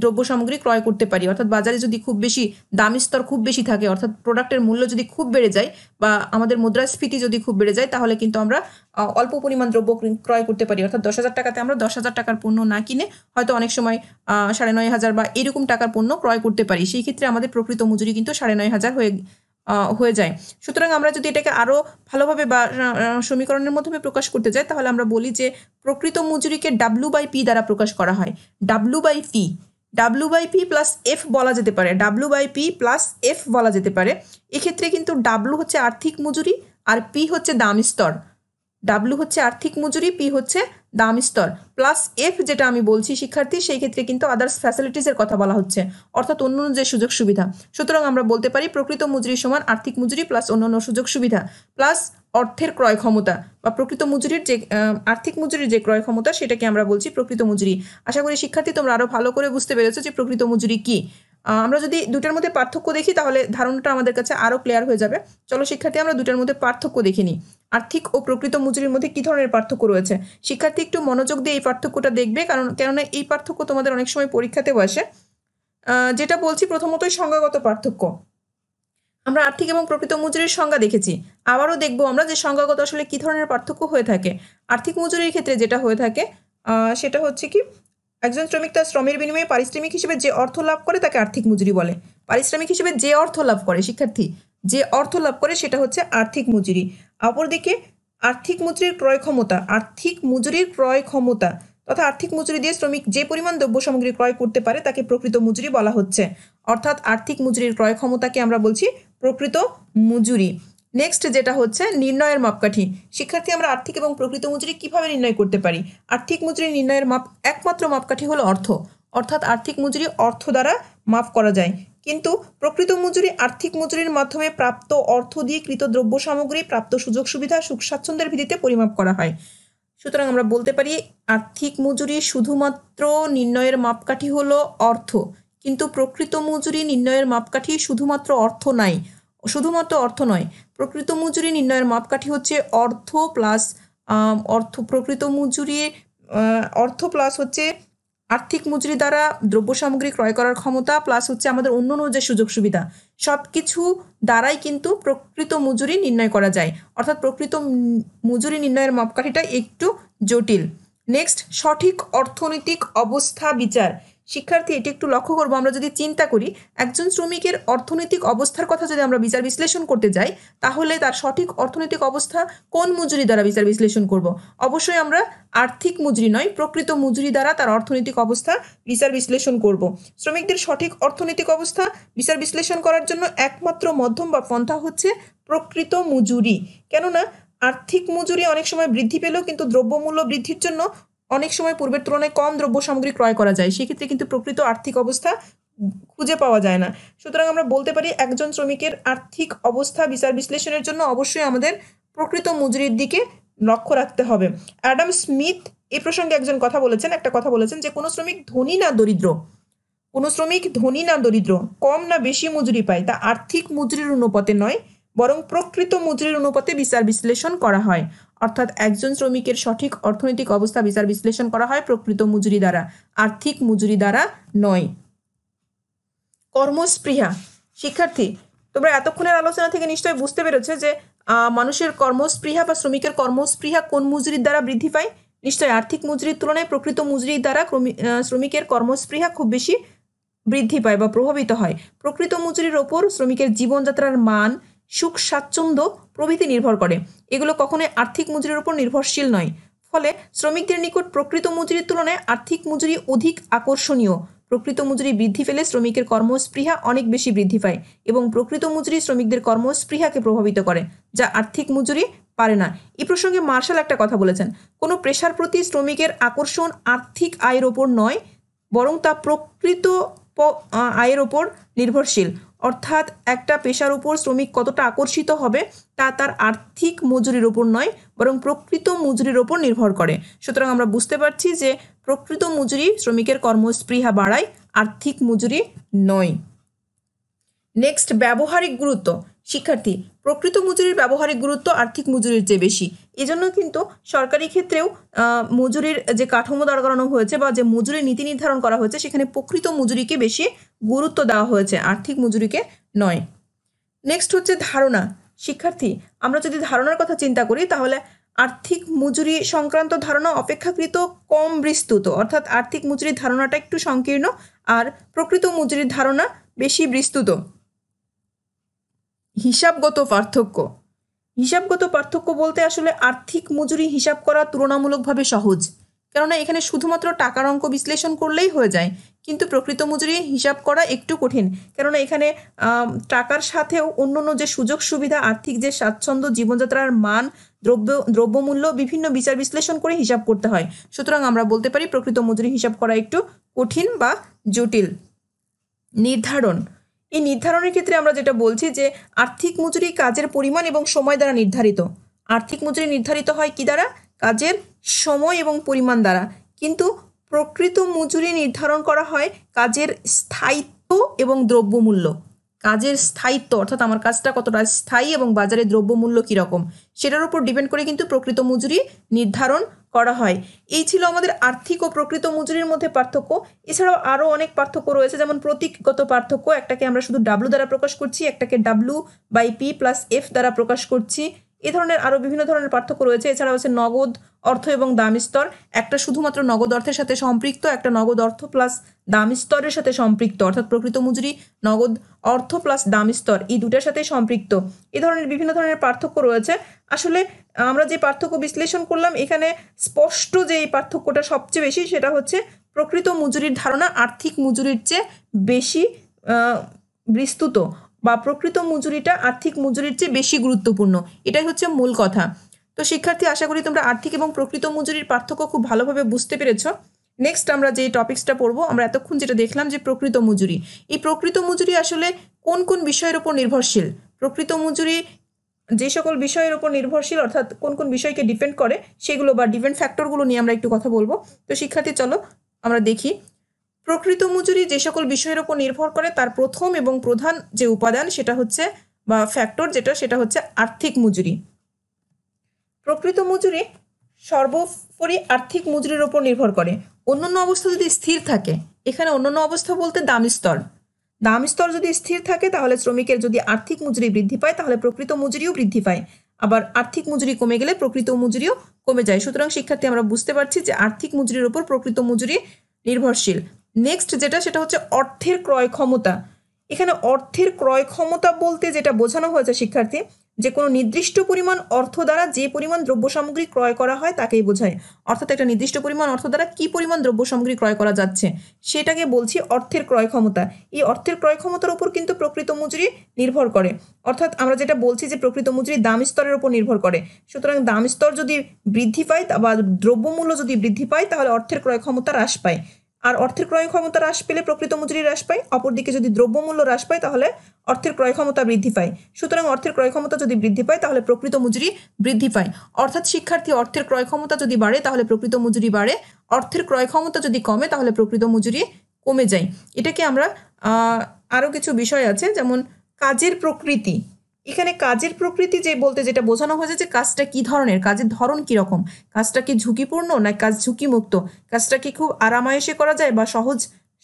দ্রব্য সামগ্রী ক্রয় করতে পারি অর্থাৎ বাজারে যদি খুব বেশি দাম স্তর খুব বেশি থাকে অর্থাৎ প্রোডাক্টের মূল্য যদি খুব বেড়ে যায় বা আমাদের মুদ্রাস্ফীতি যদি খুব বেড়ে যায় তাহলে কিন্তু আমরা অল্প পরিমাণ দ্রব্য ক্রয় করতে পারি অর্থাৎ দশ হাজার টাকাতে আমরা দশ হাজার টাকার পণ্য না কিনে হয়তো অনেক সময় সাড়ে নয় হাজার বা এরকম টাকার পণ্য ক্রয় করতে পারি সেই ক্ষেত্রে আমাদের প্রকৃত মজুরি কিন্তু সাড়ে নয় হাজার হয়ে হয়ে যায় সুতরাং আমরা যদি এটাকে আরও ভালোভাবে বা সমীকরণের মাধ্যমে প্রকাশ করতে যাই তাহলে আমরা বলি যে প্রকৃত মজুরিকে ডাব্লু বাই পি দ্বারা প্রকাশ করা হয় W by P W by P plus F বলা যেতে পারে W by P plus F বলা যেতে পারে এক্ষেত্রে কিন্তু ডাব্লু হচ্ছে আর্থিক মজুরি আর পি হচ্ছে দাম স্তর ডাব্লু হচ্ছে আর্থিক মজুরি পি হচ্ছে দাম স্তর প্লাস এফ যেটা আমি বলছি শিক্ষার্থী সেই ক্ষেত্রে কিন্তু আদার্স ফ্যাসিলিটিসের কথা বলা হচ্ছে অর্থাৎ অন্য যে সুযোগ সুবিধা সুতরাং আমরা বলতে পারি প্রকৃত মজুরি সমান আর্থিক মজুরি প্লাস অন্যান্য সুযোগ সুবিধা প্লাস অর্থের ক্রয় ক্ষমতা বা প্রকৃত মজুরির যে আর্থিক মজুরির যে ক্রয় ক্ষমতা সেটাকে আমরা বলছি প্রকৃত মজুরি আশা করি শিক্ষার্থী তোমরা আরও ভালো করে বুঝতে পেরেছো যে প্রকৃত মজুরি কী আমরা যদি দুটার মধ্যে পার্থক্য দেখি তাহলে ধারণাটা আমাদের কাছে আরও ক্লিয়ার হয়ে যাবে চলো শিক্ষার্থী আমরা দুটার মধ্যে পার্থক্য দেখে নিই আর্থিক ও প্রকৃত মজুরির মধ্যে কী ধরনের পার্থক্য রয়েছে শিক্ষার্থী একটু মনোযোগ দিয়ে এই পার্থক্যটা দেখবে কারণ কেননা এই পার্থক্য তোমাদের অনেক সময় পরীক্ষাতেও আসে যেটা বলছি প্রথমতই সংজ্ঞাগত পার্থক্য আমরা আর্থিক এবং প্রকৃত মজুরির সংজ্ঞা দেখেছি আবারও দেখবো আমরা যে সংজ্ঞাগত আসলে কী ধরনের পার্থক্য হয়ে থাকে আর্থিক মজুরির ক্ষেত্রে যেটা হয়ে থাকে সেটা হচ্ছে কি একজন শ্রমিক তার শ্রমের বিনিময়ে পারিশ্রমিক হিসেবে যে অর্থ লাভ করে তাকে আর্থিক মজুরি বলে পারিশ্রমিক হিসেবে যে অর্থ লাভ করে শিক্ষার্থী যে অর্থ লাভ করে সেটা হচ্ছে আর্থিক মজুরি অপরদিকে আর্থিক মজুরির ক্রয় ক্ষমতা আর্থিক মজুরির ক্রয় ক্ষমতা তথা আর্থিক মজুরি দিয়ে শ্রমিক যে পরিমাণ দ্রব্য সামগ্রী ক্রয় করতে পারে তাকে প্রকৃত মজুরি বলা হচ্ছে অর্থাৎ আর্থিক মজুরির ক্রয় ক্ষমতাকে আমরা বলছি প্রকৃত মজুরি নেক্সট যেটা হচ্ছে নির্ণয়ের মাপকাঠি শিক্ষার্থী আমরা আর্থিক এবং প্রকৃত মজুরি কিভাবে নির্ণয় করতে পারি আর্থিক মজুরি নির্ণয়ের মাপ একমাত্র মাপকাঠি হলো অর্থ অর্থাৎ আর্থিক মজুরি অর্থ দ্বারা মাপ করা যায় কিন্তু প্রকৃত মজুরি আর্থিক মজুরির মাধ্যমে প্রাপ্ত অর্থ দিয়ে কৃত দ্রব্য সামগ্রী প্রাপ্ত সুযোগ সুবিধা সুখ স্বাচ্ছন্দ্যের ভিত্তিতে পরিমাপ করা হয় সুতরাং আমরা বলতে পারি আর্থিক মজুরি শুধুমাত্র নির্ণয়ের মাপকাঠি হলো অর্থ কিন্তু প্রকৃত মজুরি নির্ণয়ের মাপকাঠি শুধুমাত্র অর্থ নাই শুধুমাত্র অর্থ নয় প্রকৃত মজুরি নির্ণয়ের মাপকাঠি হচ্ছে অর্থ প্লাস অর্থ প্রকৃত মজুরি অর্থ প্লাস হচ্ছে আর্থিক মজুরি দ্বারা দ্রব্য সামগ্রী ক্রয় করার ক্ষমতা প্লাস হচ্ছে আমাদের অন্য অন্য যে সুযোগ সুবিধা সব কিছু দ্বারাই কিন্তু প্রকৃত মজুরি নির্ণয় করা যায় অর্থাৎ প্রকৃত মজুরি নির্ণয়ের মাপকাঠিটা একটু জটিল নেক্সট সঠিক অর্থনৈতিক অবস্থা বিচার শিক্ষার্থী এটি একটু লক্ষ্য করবো আমরা যদি চিন্তা করি একজন শ্রমিকের অর্থনৈতিক অবস্থার কথা যদি আমরা বিচার বিশ্লেষণ করতে যাই তাহলে তার সঠিক অর্থনৈতিক অবস্থা কোন মজুরি দ্বারা বিচার বিশ্লেষণ করব। অবশ্যই আমরা আর্থিক মজুরি নয় প্রকৃত মজুরি দ্বারা তার অর্থনৈতিক অবস্থা বিচার বিশ্লেষণ করব। শ্রমিকদের সঠিক অর্থনৈতিক অবস্থা বিচার বিশ্লেষণ করার জন্য একমাত্র মধ্যম বা পন্থা হচ্ছে প্রকৃত মজুরি কেননা আর্থিক মজুরি অনেক সময় বৃদ্ধি পেলেও কিন্তু দ্রব্যমূল্য বৃদ্ধির জন্য অনেক সময় পূর্বের তুলনায় কম দ্রব্য সামগ্রী ক্রয় করা যায় সেক্ষেত্রে কিন্তু প্রকৃত আর্থিক অবস্থা খুঁজে পাওয়া যায় না সুতরাং আমরা বলতে পারি একজন শ্রমিকের আর্থিক অবস্থা বিচার বিশ্লেষণের জন্য অবশ্যই আমাদের প্রকৃত মজুরির দিকে লক্ষ্য রাখতে হবে অ্যাডাম স্মিথ এই প্রসঙ্গে একজন কথা বলেছেন একটা কথা বলেছেন যে কোনো শ্রমিক ধনী না দরিদ্র কোনো শ্রমিক ধনী না দরিদ্র কম না বেশি মজুরি পায় তা আর্থিক মজুরির অনুপাতে নয় বরং প্রকৃত মজুরির অনুপাতে বিচার বিশ্লেষণ করা হয় অর্থাৎ একজন শ্রমিকের সঠিক অর্থনৈতিক অবস্থা বিচার বিশ্লেষণ করা হয় প্রকৃত মজুরি দ্বারা আর্থিক মজুরি দ্বারা নয় কর্মস্পৃহা শিক্ষার্থী তোমরা এতক্ষণের আলোচনা থেকে নিশ্চয়ই বুঝতে পেরেছো যে মানুষের কর্মস্পৃহা বা শ্রমিকের কর্মস্পৃহা কোন মজুরির দ্বারা বৃদ্ধি পায় নিশ্চয়ই আর্থিক মজুরির তুলনায় প্রকৃত মজুরির দ্বারা শ্রমিকের কর্মস্পৃহা খুব বেশি বৃদ্ধি পায় বা প্রভাবিত হয় প্রকৃত মজুরির ওপর শ্রমিকের জীবনযাত্রার মান সুখ স্বাচ্ছন্দ্য প্রভৃতি নির্ভর করে এগুলো কখনোই আর্থিক মজুরির উপর নির্ভরশীল নয় ফলে শ্রমিকদের নিকট প্রকৃত মজুরির তুলনায় আর্থিক মজুরি অধিক আকর্ষণীয় প্রকৃত মজুরি বৃদ্ধি পেলে শ্রমিকের কর্মস্পৃহা অনেক বেশি বৃদ্ধি পায় এবং প্রকৃত মজুরি শ্রমিকদের কর্মস্পৃহাকে প্রভাবিত করে যা আর্থিক মজুরি পারে না এই প্রসঙ্গে মার্শাল একটা কথা বলেছেন কোনো প্রেশার প্রতি শ্রমিকের আকর্ষণ আর্থিক আয়ের ওপর নয় বরং তা প্রকৃত আয়ের ওপর নির্ভরশীল অর্থাৎ একটা পেশার উপর শ্রমিক কতটা আকর্ষিত হবে তা তার আর্থিক মজুরির ওপর নয় বরং প্রকৃত মজুরির ওপর নির্ভর করে সুতরাং আমরা বুঝতে পারছি যে প্রকৃত মজুরি শ্রমিকের কর্মস্পৃহা বাড়ায় আর্থিক মজুরি নয় নেক্সট ব্যবহারিক গুরুত্ব শিক্ষার্থী প্রকৃত মজুরির ব্যবহারিক গুরুত্ব আর্থিক মজুরির চেয়ে বেশি এজন্য কিন্তু সরকারি ক্ষেত্রেও মজুরির যে কাঠামো দাঁড় করানো হয়েছে বা যে মজুরি নীতি নির্ধারণ করা হয়েছে সেখানে প্রকৃত মজুরিকে বেশি গুরুত্ব দেওয়া হয়েছে আর্থিক মজুরিকে নয় নেক্সট হচ্ছে ধারণা শিক্ষার্থী আমরা যদি ধারণার কথা চিন্তা করি তাহলে আর্থিক মজুরি সংক্রান্ত ধারণা অপেক্ষাকৃত কম বিস্তৃত অর্থাৎ আর্থিক মজুরির ধারণাটা একটু সংকীর্ণ আর প্রকৃত মজুরির ধারণা বেশি বিস্তৃত হিসাবগত পার্থক্য হিসাবগত পার্থক্য বলতে আসলে আর্থিক মজুরি হিসাব করা তুলনামূলকভাবে সহজ কেননা এখানে শুধুমাত্র টাকার অঙ্ক বিশ্লেষণ করলেই হয়ে যায় কিন্তু প্রকৃত মজুরি হিসাব করা একটু কঠিন কেননা এখানে টাকার সাথেও অন্য যে সুযোগ সুবিধা আর্থিক যে স্বাচ্ছন্দ্য জীবনযাত্রার মান দ্রব্য দ্রব্যমূল্য বিভিন্ন বিচার বিশ্লেষণ করে হিসাব করতে হয় সুতরাং আমরা বলতে পারি প্রকৃত মজুরি হিসাব করা একটু কঠিন বা জটিল নির্ধারণ এই নির্ধারণের ক্ষেত্রে আমরা যেটা বলছি যে আর্থিক মজুরি কাজের পরিমাণ এবং সময় দ্বারা নির্ধারিত আর্থিক মজুরি নির্ধারিত হয় কি দ্বারা কাজের সময় এবং পরিমাণ দ্বারা কিন্তু প্রকৃত মজুরি নির্ধারণ করা হয় কাজের স্থায়িত্ব এবং দ্রব্যমূল্য কাজের স্থায়িত্ব অর্থাৎ আমার কাজটা কতটা স্থায়ী এবং বাজারে দ্রব্যমূল্য কীরকম সেটার উপর ডিপেন্ড করে কিন্তু প্রকৃত মজুরি নির্ধারণ করা হয় এই ছিল আমাদের আর্থিক ও প্রকৃত মজুরির মধ্যে পার্থক্য এছাড়াও আরও অনেক পার্থক্য রয়েছে যেমন প্রতীকগত পার্থক্য একটাকে আমরা শুধু ডাব্লু দ্বারা প্রকাশ করছি একটাকে W by P plus F দ্বারা প্রকাশ করছি এ ধরনের আরও বিভিন্ন ধরনের পার্থক্য রয়েছে এছাড়া হচ্ছে নগদ অর্থ এবং দাম স্তর একটা শুধুমাত্র নগদ অর্থের সাথে সম্পৃক্ত একটা নগদ অর্থ প্লাস দাম স্তরের সাথে সম্পৃক্ত অর্থাৎ প্রকৃত মজুরি নগদ অর্থ প্লাস দাম স্তর এই দুটার সাথে সম্পৃক্ত এ ধরনের বিভিন্ন ধরনের পার্থক্য রয়েছে আসলে আমরা যে পার্থক্য বিশ্লেষণ করলাম এখানে স্পষ্ট যে এই পার্থক্যটা সবচেয়ে বেশি সেটা হচ্ছে প্রকৃত মজুরির ধারণা আর্থিক মজুরির চেয়ে বেশি বিস্তৃত বা প্রকৃত মজুরিটা আর্থিক মজুরির চেয়ে বেশি গুরুত্বপূর্ণ এটাই হচ্ছে মূল কথা তো শিক্ষার্থী আশা করি তোমরা আর্থিক এবং প্রকৃত মজুরির পার্থক্য খুব ভালোভাবে বুঝতে পেরেছ নেক্সট আমরা যে টপিক্সটা পড়বো আমরা এতক্ষণ যেটা দেখলাম যে প্রকৃত মজুরি এই প্রকৃত মজুরি আসলে কোন কোন বিষয়ের ওপর নির্ভরশীল প্রকৃত মজুরি যে সকল বিষয়ের ওপর নির্ভরশীল অর্থাৎ কোন কোন বিষয়কে ডিপেন্ড করে সেগুলো বা ডিপেন্ড ফ্যাক্টরগুলো নিয়ে আমরা একটু কথা বলবো তো শিক্ষার্থী চলো আমরা দেখি প্রকৃত মজুরি যে সকল বিষয়ের ওপর নির্ভর করে তার প্রথম এবং প্রধান যে উপাদান সেটা হচ্ছে বা ফ্যাক্টর যেটা সেটা হচ্ছে আর্থিক মজুরি প্রকৃত মজুরি সর্বোপরি আর্থিক মজুরির ওপর নির্ভর করে অন্যান্য অবস্থা যদি স্থির থাকে এখানে অন্যান্য অবস্থা বলতে দাম স্তর দাম স্তর যদি স্থির থাকে তাহলে শ্রমিকের যদি আর্থিক মজুরি বৃদ্ধি পায় তাহলে প্রকৃত মজুরিও বৃদ্ধি পায় আবার আর্থিক মজুরি কমে গেলে প্রকৃত মজুরিও কমে যায় সুতরাং শিক্ষার্থী আমরা বুঝতে পারছি যে আর্থিক মজুরির ওপর প্রকৃত মজুরি নির্ভরশীল নেক্সট যেটা সেটা হচ্ছে অর্থের ক্রয় ক্ষমতা এখানে অর্থের ক্রয় ক্ষমতা বলতে যেটা বোঝানো হয়েছে শিক্ষার্থী যে কোনো নির্দিষ্ট পরিমাণ অর্থ দ্বারা যে পরিমাণ দ্রব্য সামগ্রী ক্রয় করা হয় তাকেই বোঝায় অর্থাৎ একটা নির্দিষ্ট পরিমাণ অর্থ দ্বারা কী পরিমাণ দ্রব্য সামগ্রী ক্রয় করা যাচ্ছে সেটাকে বলছি অর্থের ক্রয় ক্ষমতা এই অর্থের ক্রয় ক্ষমতার উপর কিন্তু প্রকৃত মজুরি নির্ভর করে অর্থাৎ আমরা যেটা বলছি যে প্রকৃত মজুরি দাম স্তরের উপর নির্ভর করে সুতরাং দাম স্তর যদি বৃদ্ধি পায় বা দ্রব্যমূল্য যদি বৃদ্ধি পায় তাহলে অর্থের ক্রয় ক্ষমতা হ্রাস পায় আর অর্থের ক্রয় ক্ষমতা হ্রাস পেলে প্রকৃত মজুরি হ্রাস পায় অপরদিকে যদি দ্রব্যমূল্য হ্রাস পায় তাহলে অর্থের ক্রয় ক্ষমতা বৃদ্ধি পায় সুতরাং অর্থের ক্রয় ক্ষমতা যদি বৃদ্ধি পায় তাহলে প্রকৃত মজুরি বৃদ্ধি পায় অর্থাৎ শিক্ষার্থী অর্থের ক্রয় ক্ষমতা যদি বাড়ে তাহলে প্রকৃত মজুরি বাড়ে অর্থের ক্রয় ক্ষমতা যদি কমে তাহলে প্রকৃত মজুরি কমে যায় এটাকে আমরা আরও কিছু বিষয় আছে যেমন কাজের প্রকৃতি এখানে কাজের প্রকৃতি যে বলতে যেটা বোঝানো হয়েছে যে কাজটা কি ধরনের কাজের ধরন কি রকম কাজটা কি ঝুঁকিপূর্ণ না কাজ ঝুঁকিমুক্ত কাজটা কি খুব আরামায়েশে করা যায় বা সহজ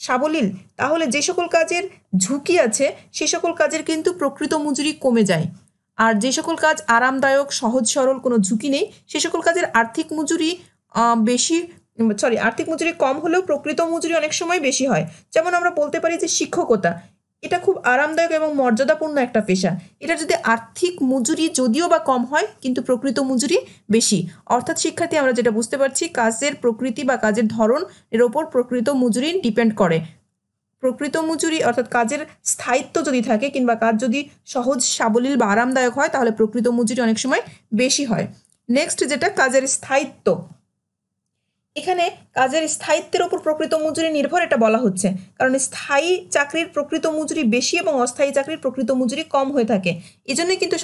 সাবলীল তাহলে যে সকল কাজের ঝুঁকি আছে সে সকল কাজের কিন্তু প্রকৃত মজুরি কমে যায় আর যে সকল কাজ আরামদায়ক সহজ সরল কোনো ঝুঁকি নেই সে সকল কাজের আর্থিক মজুরি বেশি সরি আর্থিক মজুরি কম হলেও প্রকৃত মজুরি অনেক সময় বেশি হয় যেমন আমরা বলতে পারি যে শিক্ষকতা এটা খুব আরামদায়ক এবং মর্যাদাপূর্ণ একটা পেশা এটা যদি আর্থিক মজুরি যদিও বা কম হয় কিন্তু প্রকৃত মজুরি বেশি অর্থাৎ শিক্ষার্থী আমরা যেটা বুঝতে পারছি কাজের প্রকৃতি বা কাজের ধরন এর ওপর প্রকৃত মজুরি ডিপেন্ড করে প্রকৃত মজুরি অর্থাৎ কাজের স্থায়িত্ব যদি থাকে কিংবা কাজ যদি সহজ সাবলীল বা আরামদায়ক হয় তাহলে প্রকৃত মজুরি অনেক সময় বেশি হয় নেক্সট যেটা কাজের স্থায়িত্ব এখানে কাজের স্থায়িত্বের ওপর প্রকৃত মজুরি নির্ভর এটা বলা হচ্ছে কারণ স্থায়ী চাকরির প্রকৃত মজুরি বেশি এবং অস্থায়ী চাকরির প্রকৃত মজুরি কম হয়ে থাকে এই জন্যই কিন্তু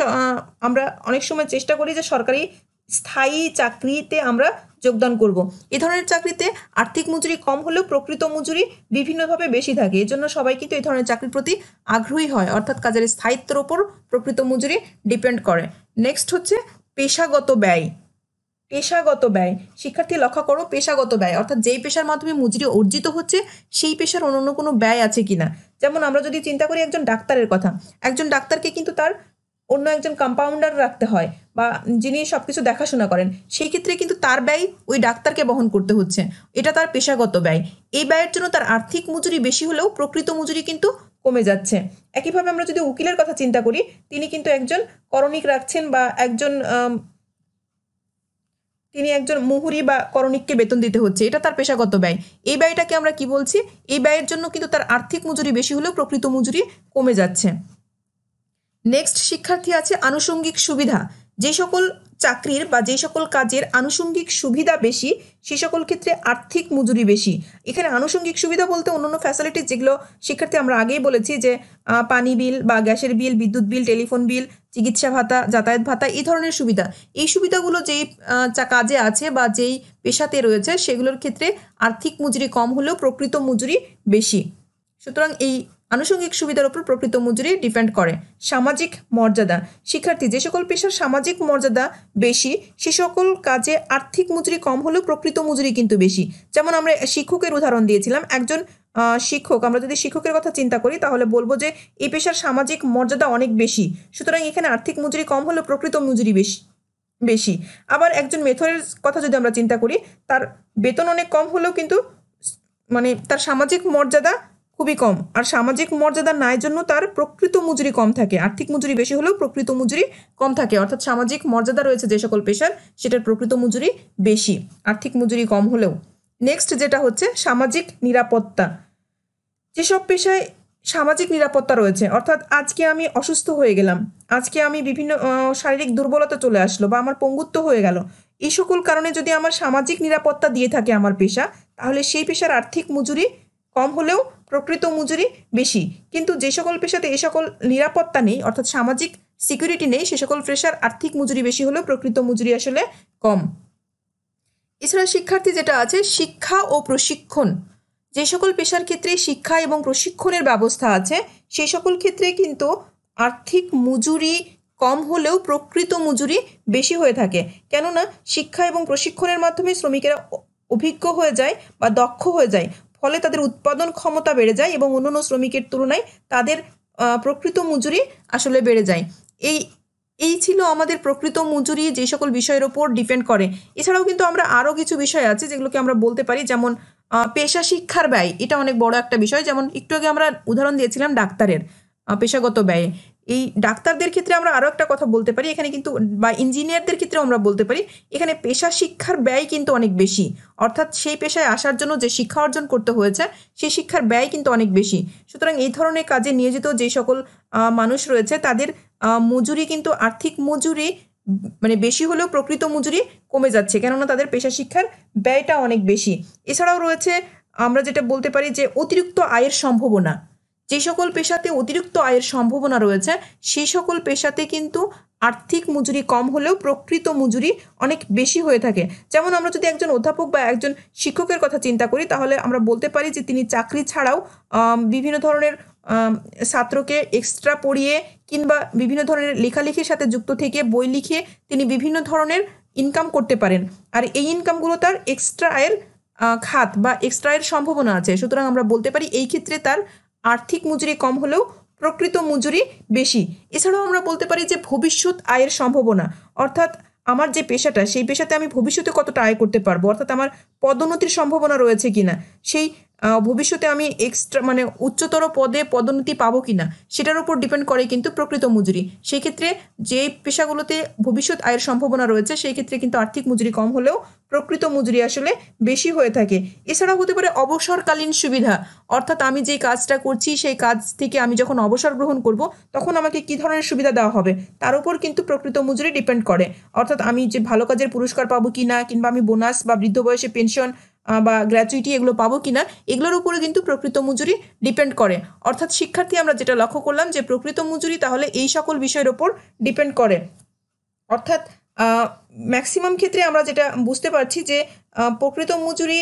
আমরা অনেক সময় চেষ্টা করি যে সরকারি স্থায়ী চাকরিতে আমরা যোগদান করব। এ ধরনের চাকরিতে আর্থিক মজুরি কম হলেও প্রকৃত মজুরি বিভিন্নভাবে বেশি থাকে এই জন্য সবাই কিন্তু এই ধরনের চাকরির প্রতি আগ্রহী হয় অর্থাৎ কাজের স্থায়িত্বের ওপর প্রকৃত মজুরি ডিপেন্ড করে নেক্সট হচ্ছে পেশাগত ব্যয় পেশাগত ব্যয় শিক্ষার্থী লক্ষ্য করো পেশাগত ব্যয় অর্থাৎ যেই পেশার মাধ্যমে মজুরি অর্জিত হচ্ছে সেই পেশার অন্য কোনো ব্যয় আছে কিনা যেমন আমরা যদি চিন্তা করি একজন ডাক্তারের কথা একজন ডাক্তারকে কিন্তু তার অন্য একজন কম্পাউন্ডার রাখতে হয় বা যিনি সব কিছু দেখাশোনা করেন সেই ক্ষেত্রে কিন্তু তার ব্যয় ওই ডাক্তারকে বহন করতে হচ্ছে এটা তার পেশাগত ব্যয় এই ব্যয়ের জন্য তার আর্থিক মজুরি বেশি হলেও প্রকৃত মজুরি কিন্তু কমে যাচ্ছে একইভাবে আমরা যদি উকিলের কথা চিন্তা করি তিনি কিন্তু একজন করণিক রাখছেন বা একজন তিনি একজন মুহুরি বা করণিককে বেতন দিতে হচ্ছে এটা তার পেশাগত ব্যয় এই ব্যয়টাকে আমরা কি বলছি এই ব্যয়ের জন্য কিন্তু তার আর্থিক মজুরি বেশি হলেও প্রকৃত মজুরি কমে যাচ্ছে নেক্সট শিক্ষার্থী আছে আনুষঙ্গিক সুবিধা যে সকল চাকরির বা যে সকল কাজের আনুষঙ্গিক সুবিধা বেশি সে সকল ক্ষেত্রে আর্থিক মজুরি বেশি এখানে আনুষঙ্গিক সুবিধা বলতে অন্য অন্য ফ্যাসিলিটিস যেগুলো শিক্ষার্থী আমরা আগেই বলেছি যে পানি বিল বা গ্যাসের বিল বিদ্যুৎ বিল টেলিফোন বিল চিকিৎসা ভাতা যাতায়াত ভাতা এই ধরনের সুবিধা এই সুবিধাগুলো যেই কাজে আছে বা যেই পেশাতে রয়েছে সেগুলোর ক্ষেত্রে আর্থিক মজুরি কম হলেও প্রকৃত মজুরি বেশি সুতরাং এই আনুষঙ্গিক সুবিধার উপর প্রকৃত মজুরি ডিপেন্ড করে সামাজিক মর্যাদা শিক্ষার্থী যে সকল পেশার সামাজিক মর্যাদা বেশি সে সকল কাজে আর্থিক মজুরি কম হলেও প্রকৃত মজুরি কিন্তু বেশি যেমন আমরা শিক্ষকের উদাহরণ দিয়েছিলাম একজন শিক্ষক আমরা যদি শিক্ষকের কথা চিন্তা করি তাহলে বলবো যে এই পেশার সামাজিক মর্যাদা অনেক বেশি সুতরাং এখানে আর্থিক মজুরি কম হলেও প্রকৃত মজুরি বেশি বেশি আবার একজন মেথরের কথা যদি আমরা চিন্তা করি তার বেতন অনেক কম হলেও কিন্তু মানে তার সামাজিক মর্যাদা খুবই কম আর সামাজিক মর্যাদা নাই জন্য তার প্রকৃত মজুরি কম থাকে আর্থিক মজুরি বেশি হলেও প্রকৃত মজুরি কম থাকে অর্থাৎ সামাজিক মর্যাদা রয়েছে যে সকল পেশার সেটার প্রকৃত মজুরি বেশি আর্থিক মজুরি কম হলেও নেক্সট যেটা হচ্ছে সামাজিক নিরাপত্তা যেসব পেশায় সামাজিক নিরাপত্তা রয়েছে অর্থাৎ আজকে আমি অসুস্থ হয়ে গেলাম আজকে আমি বিভিন্ন শারীরিক দুর্বলতা চলে আসলো বা আমার পঙ্গুত্ব হয়ে গেল এই সকল কারণে যদি আমার সামাজিক নিরাপত্তা দিয়ে থাকে আমার পেশা তাহলে সেই পেশার আর্থিক মজুরি কম হলেও প্রকৃত মজুরি বেশি কিন্তু যে সকল পেশাতে এ সকল নিরাপত্তা নেই অর্থাৎ সামাজিক সিকিউরিটি নেই সে সকল পেশার আর্থিক মজুরি বেশি হলেও প্রকৃত মজুরি আসলে কম এছাড়া শিক্ষার্থী যেটা আছে শিক্ষা ও প্রশিক্ষণ যে সকল পেশার ক্ষেত্রে শিক্ষা এবং প্রশিক্ষণের ব্যবস্থা আছে সেই সকল ক্ষেত্রে কিন্তু আর্থিক মজুরি কম হলেও প্রকৃত মজুরি বেশি হয়ে থাকে কেননা শিক্ষা এবং প্রশিক্ষণের মাধ্যমে শ্রমিকেরা অভিজ্ঞ হয়ে যায় বা দক্ষ হয়ে যায় ফলে তাদের উৎপাদন ক্ষমতা বেড়ে যায় এবং অন্যান্য শ্রমিকের তুলনায় তাদের প্রকৃত মজুরি আসলে বেড়ে যায় এই এই ছিল আমাদের প্রকৃত মজুরি যে সকল বিষয়ের ওপর ডিপেন্ড করে এছাড়াও কিন্তু আমরা আরও কিছু বিষয় আছে যেগুলোকে আমরা বলতে পারি যেমন পেশা শিক্ষার ব্যয় এটা অনেক বড় একটা বিষয় যেমন একটু আগে আমরা উদাহরণ দিয়েছিলাম ডাক্তারের পেশাগত ব্যয়ে এই ডাক্তারদের ক্ষেত্রে আমরা আরও একটা কথা বলতে পারি এখানে কিন্তু বা ইঞ্জিনিয়ারদের ক্ষেত্রেও আমরা বলতে পারি এখানে পেশা শিক্ষার ব্যয় কিন্তু অনেক বেশি অর্থাৎ সেই পেশায় আসার জন্য যে শিক্ষা অর্জন করতে হয়েছে সেই শিক্ষার ব্যয় কিন্তু অনেক বেশি সুতরাং এই ধরনের কাজে নিয়োজিত যে সকল মানুষ রয়েছে তাদের মজুরি কিন্তু আর্থিক মজুরি মানে বেশি হলেও প্রকৃত মজুরি কমে যাচ্ছে কেননা তাদের পেশা শিক্ষার ব্যয়টা অনেক বেশি এছাড়াও রয়েছে আমরা যেটা বলতে পারি যে অতিরিক্ত আয়ের সম্ভাবনা যে সকল পেশাতে অতিরিক্ত আয়ের সম্ভাবনা রয়েছে সেই সকল পেশাতে কিন্তু আর্থিক মজুরি কম হলেও প্রকৃত মজুরি অনেক বেশি হয়ে থাকে যেমন আমরা যদি একজন অধ্যাপক বা একজন শিক্ষকের কথা চিন্তা করি তাহলে আমরা বলতে পারি যে তিনি চাকরি ছাড়াও বিভিন্ন ধরনের ছাত্রকে এক্সট্রা পড়িয়ে কিংবা বিভিন্ন ধরনের লেখালেখির সাথে যুক্ত থেকে বই লিখে তিনি বিভিন্ন ধরনের ইনকাম করতে পারেন আর এই ইনকামগুলো তার এক্সট্রা আয়ের খাত বা এক্সট্রা আয়ের সম্ভাবনা আছে সুতরাং আমরা বলতে পারি এই ক্ষেত্রে তার আর্থিক মজুরি কম হলেও প্রকৃত মজুরি বেশি এছাড়াও আমরা বলতে পারি যে ভবিষ্যৎ আয়ের সম্ভাবনা অর্থাৎ আমার যে পেশাটা সেই পেশাতে আমি ভবিষ্যতে কতটা আয় করতে পারবো অর্থাৎ আমার পদোন্নতির সম্ভাবনা রয়েছে কিনা সেই ভবিষ্যতে আমি এক্সট্রা মানে উচ্চতর পদে পদোন্নতি পাবো কি না সেটার উপর ডিপেন্ড করে কিন্তু প্রকৃত মজুরি সেই ক্ষেত্রে যে পেশাগুলোতে ভবিষ্যৎ আয়ের সম্ভাবনা রয়েছে সেই ক্ষেত্রে কিন্তু আর্থিক মজুরি কম হলেও প্রকৃত মজুরি আসলে বেশি হয়ে থাকে এছাড়াও হতে পারে অবসরকালীন সুবিধা অর্থাৎ আমি যে কাজটা করছি সেই কাজ থেকে আমি যখন অবসর গ্রহণ করব তখন আমাকে কি ধরনের সুবিধা দেওয়া হবে তার উপর কিন্তু প্রকৃত মজুরি ডিপেন্ড করে অর্থাৎ আমি যে ভালো কাজের পুরস্কার পাবো কি না কিংবা আমি বোনাস বা বৃদ্ধ বয়সে পেনশন বা গ্র্যাচুইটি এগুলো পাবো কি না এগুলোর উপরে কিন্তু প্রকৃত মজুরি ডিপেন্ড করে অর্থাৎ শিক্ষার্থী আমরা যেটা লক্ষ্য করলাম যে প্রকৃত মজুরি তাহলে এই সকল বিষয়ের ওপর ডিপেন্ড করে অর্থাৎ ম্যাক্সিমাম ক্ষেত্রে আমরা যেটা বুঝতে পারছি যে প্রকৃত মজুরি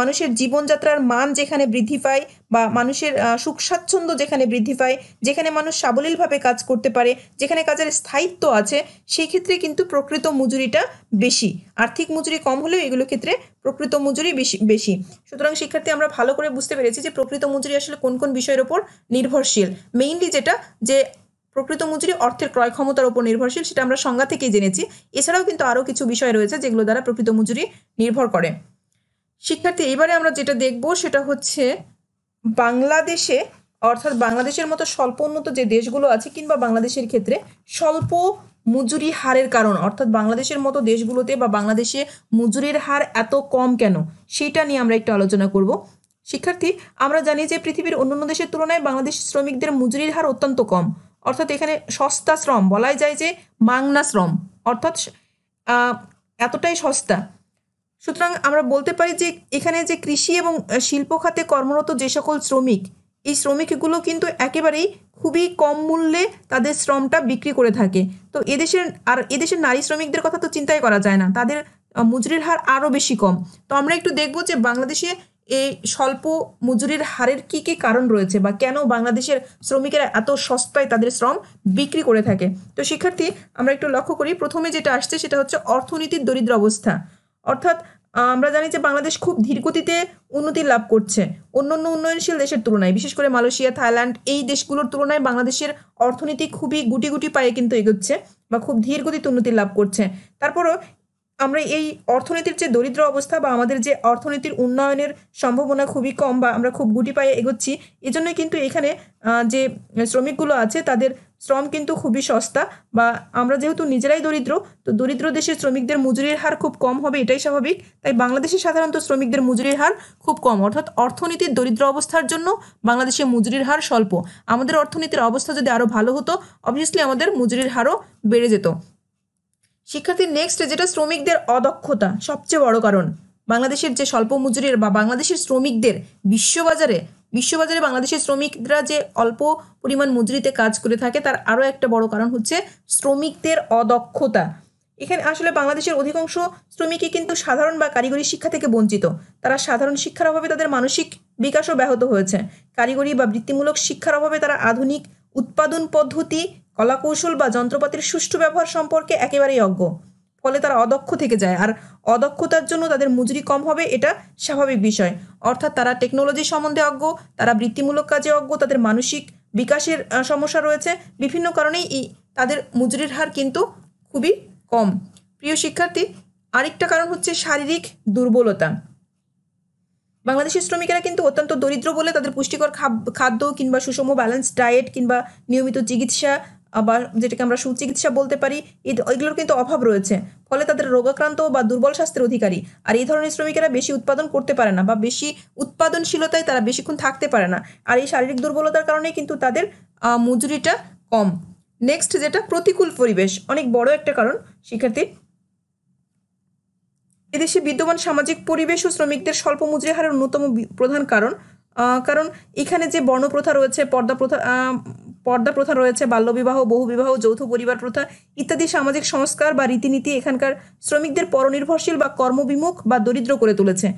মানুষের জীবনযাত্রার মান যেখানে বৃদ্ধি পায় বা মানুষের সুখ স্বাচ্ছন্দ্য যেখানে বৃদ্ধি পায় যেখানে মানুষ সাবলীলভাবে কাজ করতে পারে যেখানে কাজের স্থায়িত্ব আছে সেই ক্ষেত্রে কিন্তু প্রকৃত মজুরিটা বেশি আর্থিক মজুরি কম হলেও এগুলো ক্ষেত্রে প্রকৃত মজুরি বেশি বেশি সুতরাং শিক্ষার্থী আমরা ভালো করে বুঝতে পেরেছি যে প্রকৃত মজুরি আসলে কোন কোন বিষয়ের ওপর নির্ভরশীল মেইনলি যেটা যে প্রকৃত মজুরি অর্থের ক্রয় ক্ষমতার উপর নির্ভরশীল সেটা আমরা সংজ্ঞা থেকেই জেনেছি এছাড়াও কিন্তু আরও কিছু বিষয় রয়েছে যেগুলো দ্বারা প্রকৃত মজুরি নির্ভর করে শিক্ষার্থী এবারে আমরা যেটা দেখব সেটা হচ্ছে বাংলাদেশে অর্থাৎ বাংলাদেশের মতো স্বল্প উন্নত যে দেশগুলো আছে কিংবা বাংলাদেশের ক্ষেত্রে স্বল্প মজুরি হারের কারণ অর্থাৎ বাংলাদেশের মতো দেশগুলোতে বা বাংলাদেশে মজুরির হার এত কম কেন সেইটা নিয়ে আমরা একটু আলোচনা করব শিক্ষার্থী আমরা জানি যে পৃথিবীর অন্যান্য দেশের তুলনায় বাংলাদেশের শ্রমিকদের মজুরির হার অত্যন্ত কম অর্থাৎ এখানে সস্তা শ্রম বলাই যায় যে মাংনা শ্রম অর্থাৎ এতটাই সস্তা সুতরাং আমরা বলতে পারি যে এখানে যে কৃষি এবং শিল্প খাতে কর্মরত যে সকল শ্রমিক এই শ্রমিকগুলো কিন্তু একেবারেই খুবই কম মূল্যে তাদের শ্রমটা বিক্রি করে থাকে তো এদেশের আর এদেশের নারী শ্রমিকদের কথা তো চিন্তাই করা যায় না তাদের মজুরির হার আরও বেশি কম তো আমরা একটু দেখব যে বাংলাদেশে এই স্বল্প মজুরির হারের কি কি কারণ রয়েছে বা কেন বাংলাদেশের শ্রমিকেরা এত সস্তায় তাদের শ্রম বিক্রি করে থাকে তো শিক্ষার্থী আমরা একটু লক্ষ্য করি প্রথমে যেটা আসছে সেটা হচ্ছে অর্থনীতির দরিদ্র অবস্থা অর্থাৎ আমরা জানি যে বাংলাদেশ খুব ধীরগতিতে উন্নতি লাভ করছে অন্য অন্য উন্নয়নশীল দেশের তুলনায় বিশেষ করে মালয়েশিয়া থাইল্যান্ড এই দেশগুলোর তুলনায় বাংলাদেশের অর্থনীতি খুবই গুটি গুটি পায়ে কিন্তু এগোচ্ছে বা খুব ধীর গতিতে উন্নতি লাভ করছে তারপরও আমরা এই অর্থনীতির যে দরিদ্র অবস্থা বা আমাদের যে অর্থনীতির উন্নয়নের সম্ভাবনা খুবই কম বা আমরা খুব গুটি পায়ে এগোচ্ছি এজন্য কিন্তু এখানে যে শ্রমিকগুলো আছে তাদের শ্রম কিন্তু খুবই সস্তা বা আমরা যেহেতু নিজেরাই দরিদ্র তো দরিদ্র দেশের শ্রমিকদের মজুরির হার খুব কম হবে এটাই স্বাভাবিক তাই বাংলাদেশে সাধারণত শ্রমিকদের মজুরির হার খুব কম অর্থাৎ অর্থনীতির দরিদ্র অবস্থার জন্য বাংলাদেশে মজুরির হার স্বল্প আমাদের অর্থনীতির অবস্থা যদি আরও ভালো হতো অবভিয়াসলি আমাদের মজুরির হারও বেড়ে যেত শিক্ষার্থীর নেক্সট যেটা শ্রমিকদের অদক্ষতা সবচেয়ে বড় কারণ বাংলাদেশের যে স্বল্প মজুরির বা বাংলাদেশের শ্রমিকদের বিশ্ববাজারে বিশ্ববাজারে বাংলাদেশের শ্রমিকরা যে অল্প পরিমাণ মজুরিতে কাজ করে থাকে তার আরও একটা বড় কারণ হচ্ছে শ্রমিকদের অদক্ষতা এখানে আসলে বাংলাদেশের অধিকাংশ শ্রমিকই কিন্তু সাধারণ বা কারিগরি শিক্ষা থেকে বঞ্চিত তারা সাধারণ শিক্ষার অভাবে তাদের মানসিক বিকাশও ব্যাহত হয়েছে কারিগরি বা বৃত্তিমূলক শিক্ষার অভাবে তারা আধুনিক উৎপাদন পদ্ধতি কলাকৌশল বা যন্ত্রপাতির সুষ্ঠু ব্যবহার সম্পর্কে একেবারেই অজ্ঞ ফলে তারা অদক্ষ থেকে যায় আর অদক্ষতার জন্য তাদের মজুরি কম হবে এটা স্বাভাবিক বিষয় অর্থাৎ তারা টেকনোলজি সম্বন্ধে অজ্ঞ তারা বৃত্তিমূলক কাজে অজ্ঞ তাদের মানসিক বিকাশের সমস্যা রয়েছে বিভিন্ন কারণেই এই তাদের মজুরির হার কিন্তু খুবই কম প্রিয় শিক্ষার্থী আরেকটা কারণ হচ্ছে শারীরিক দুর্বলতা বাংলাদেশের শ্রমিকেরা কিন্তু অত্যন্ত দরিদ্র বলে তাদের পুষ্টিকর খাদ্য কিংবা সুষম ব্যালেন্স ডায়েট কিংবা নিয়মিত চিকিৎসা আবার যেটাকে আমরা সুচিকিৎসা বলতে পারি এগুলোর কিন্তু অভাব রয়েছে ফলে তাদের রোগাক্রান্ত বা দুর্বল স্বাস্থ্যের অধিকারী আর এই ধরনের শ্রমিকেরা বেশি উৎপাদন করতে পারে না বা বেশি উৎপাদনশীলতায় তারা বেশিক্ষণ থাকতে পারে না আর এই শারীরিক দুর্বলতার কারণে কিন্তু তাদের মজুরিটা কম নেক্সট যেটা প্রতিকূল পরিবেশ অনেক বড় একটা কারণ শিক্ষার্থী এদেশে বিদ্যমান সামাজিক পরিবেশ ও শ্রমিকদের স্বল্প মজুরি হারের অন্যতম প্রধান কারণ কারণ এখানে যে বর্ণপ্রথা রয়েছে পর্দা প্রথা পর্দা প্রথা রয়েছে বাল্যবিবাহ বহুবিবাহ যৌথ পরিবার প্রথা ইত্যাদি সামাজিক সংস্কার বা রীতিনীতি এখানকার শ্রমিকদের পরনির্ভরশীল বা কর্মবিমুখ বা দরিদ্র করে তুলেছে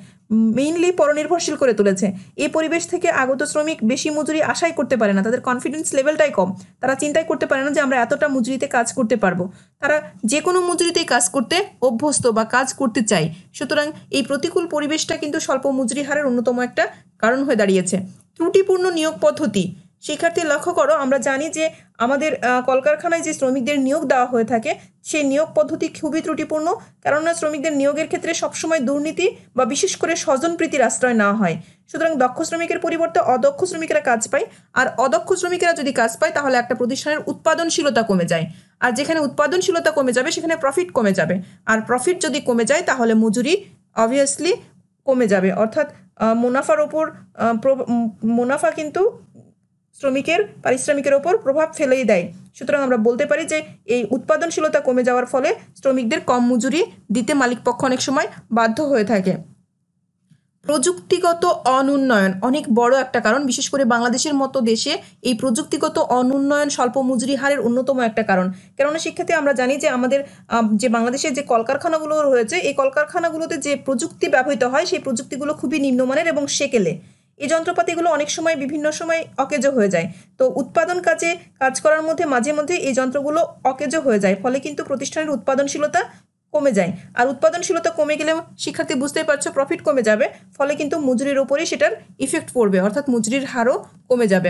মেইনলি পরনির্ভরশীল করে তুলেছে এই পরিবেশ থেকে আগত শ্রমিক বেশি মজুরি আশাই করতে পারে না তাদের কনফিডেন্স লেভেলটাই কম তারা চিন্তাই করতে পারে না যে আমরা এতটা মজুরিতে কাজ করতে পারবো তারা যে কোনো মজুরিতেই কাজ করতে অভ্যস্ত বা কাজ করতে চায় সুতরাং এই প্রতিকূল পরিবেশটা কিন্তু স্বল্প মজুরি হারের অন্যতম একটা কারণ হয়ে দাঁড়িয়েছে ত্রুটিপূর্ণ নিয়োগ পদ্ধতি শিক্ষার্থী লক্ষ্য করো আমরা জানি যে আমাদের কলকারখানায় যে শ্রমিকদের নিয়োগ দেওয়া হয়ে থাকে সেই নিয়োগ পদ্ধতি খুবই ত্রুটিপূর্ণ কেননা শ্রমিকদের নিয়োগের ক্ষেত্রে সবসময় দুর্নীতি বা বিশেষ করে স্বজনপ্রীতির আশ্রয় না হয় সুতরাং দক্ষ শ্রমিকের পরিবর্তে অদক্ষ শ্রমিকেরা কাজ পায় আর অদক্ষ শ্রমিকেরা যদি কাজ পায় তাহলে একটা প্রতিষ্ঠানের উৎপাদনশীলতা কমে যায় আর যেখানে উৎপাদনশীলতা কমে যাবে সেখানে প্রফিট কমে যাবে আর প্রফিট যদি কমে যায় তাহলে মজুরি অবভিয়াসলি কমে যাবে অর্থাৎ মুনাফার ওপর মুনাফা কিন্তু শ্রমিকের পারিশ্রমিকের ওপর প্রভাব ফেলেই দেয় সুতরাং আমরা বলতে পারি যে এই উৎপাদনশীলতা কমে যাওয়ার ফলে শ্রমিকদের কম মজুরি দিতে মালিকপক্ষ অনেক সময় বাধ্য হয়ে থাকে প্রযুক্তিগত অনুন্নয়ন অনেক বড় একটা কারণ বিশেষ করে বাংলাদেশের মতো দেশে এই প্রযুক্তিগত অনুন্নয়ন স্বল্প মজুরি হারের অন্যতম একটা কারণ কেননা শিক্ষাতে আমরা জানি যে আমাদের যে বাংলাদেশে যে কলকারখানাগুলো রয়েছে এই কলকারখানাগুলোতে যে প্রযুক্তি ব্যবহৃত হয় সেই প্রযুক্তিগুলো খুবই নিম্নমানের এবং সেকেলে এই যন্ত্রপাতিগুলো অনেক সময় বিভিন্ন সময় অকেজো হয়ে যায় তো উৎপাদন কাজে কাজ করার মধ্যে মাঝে মধ্যে এই যন্ত্রগুলো অকেজো হয়ে যায় ফলে কিন্তু প্রতিষ্ঠানের উৎপাদনশীলতা কমে যায় আর উৎপাদনশীলতা কমে গেলে শিক্ষার্থী বুঝতেই পারছো প্রফিট কমে যাবে ফলে কিন্তু মজুরির ওপরেই সেটার ইফেক্ট পড়বে অর্থাৎ মজুরির হারও কমে যাবে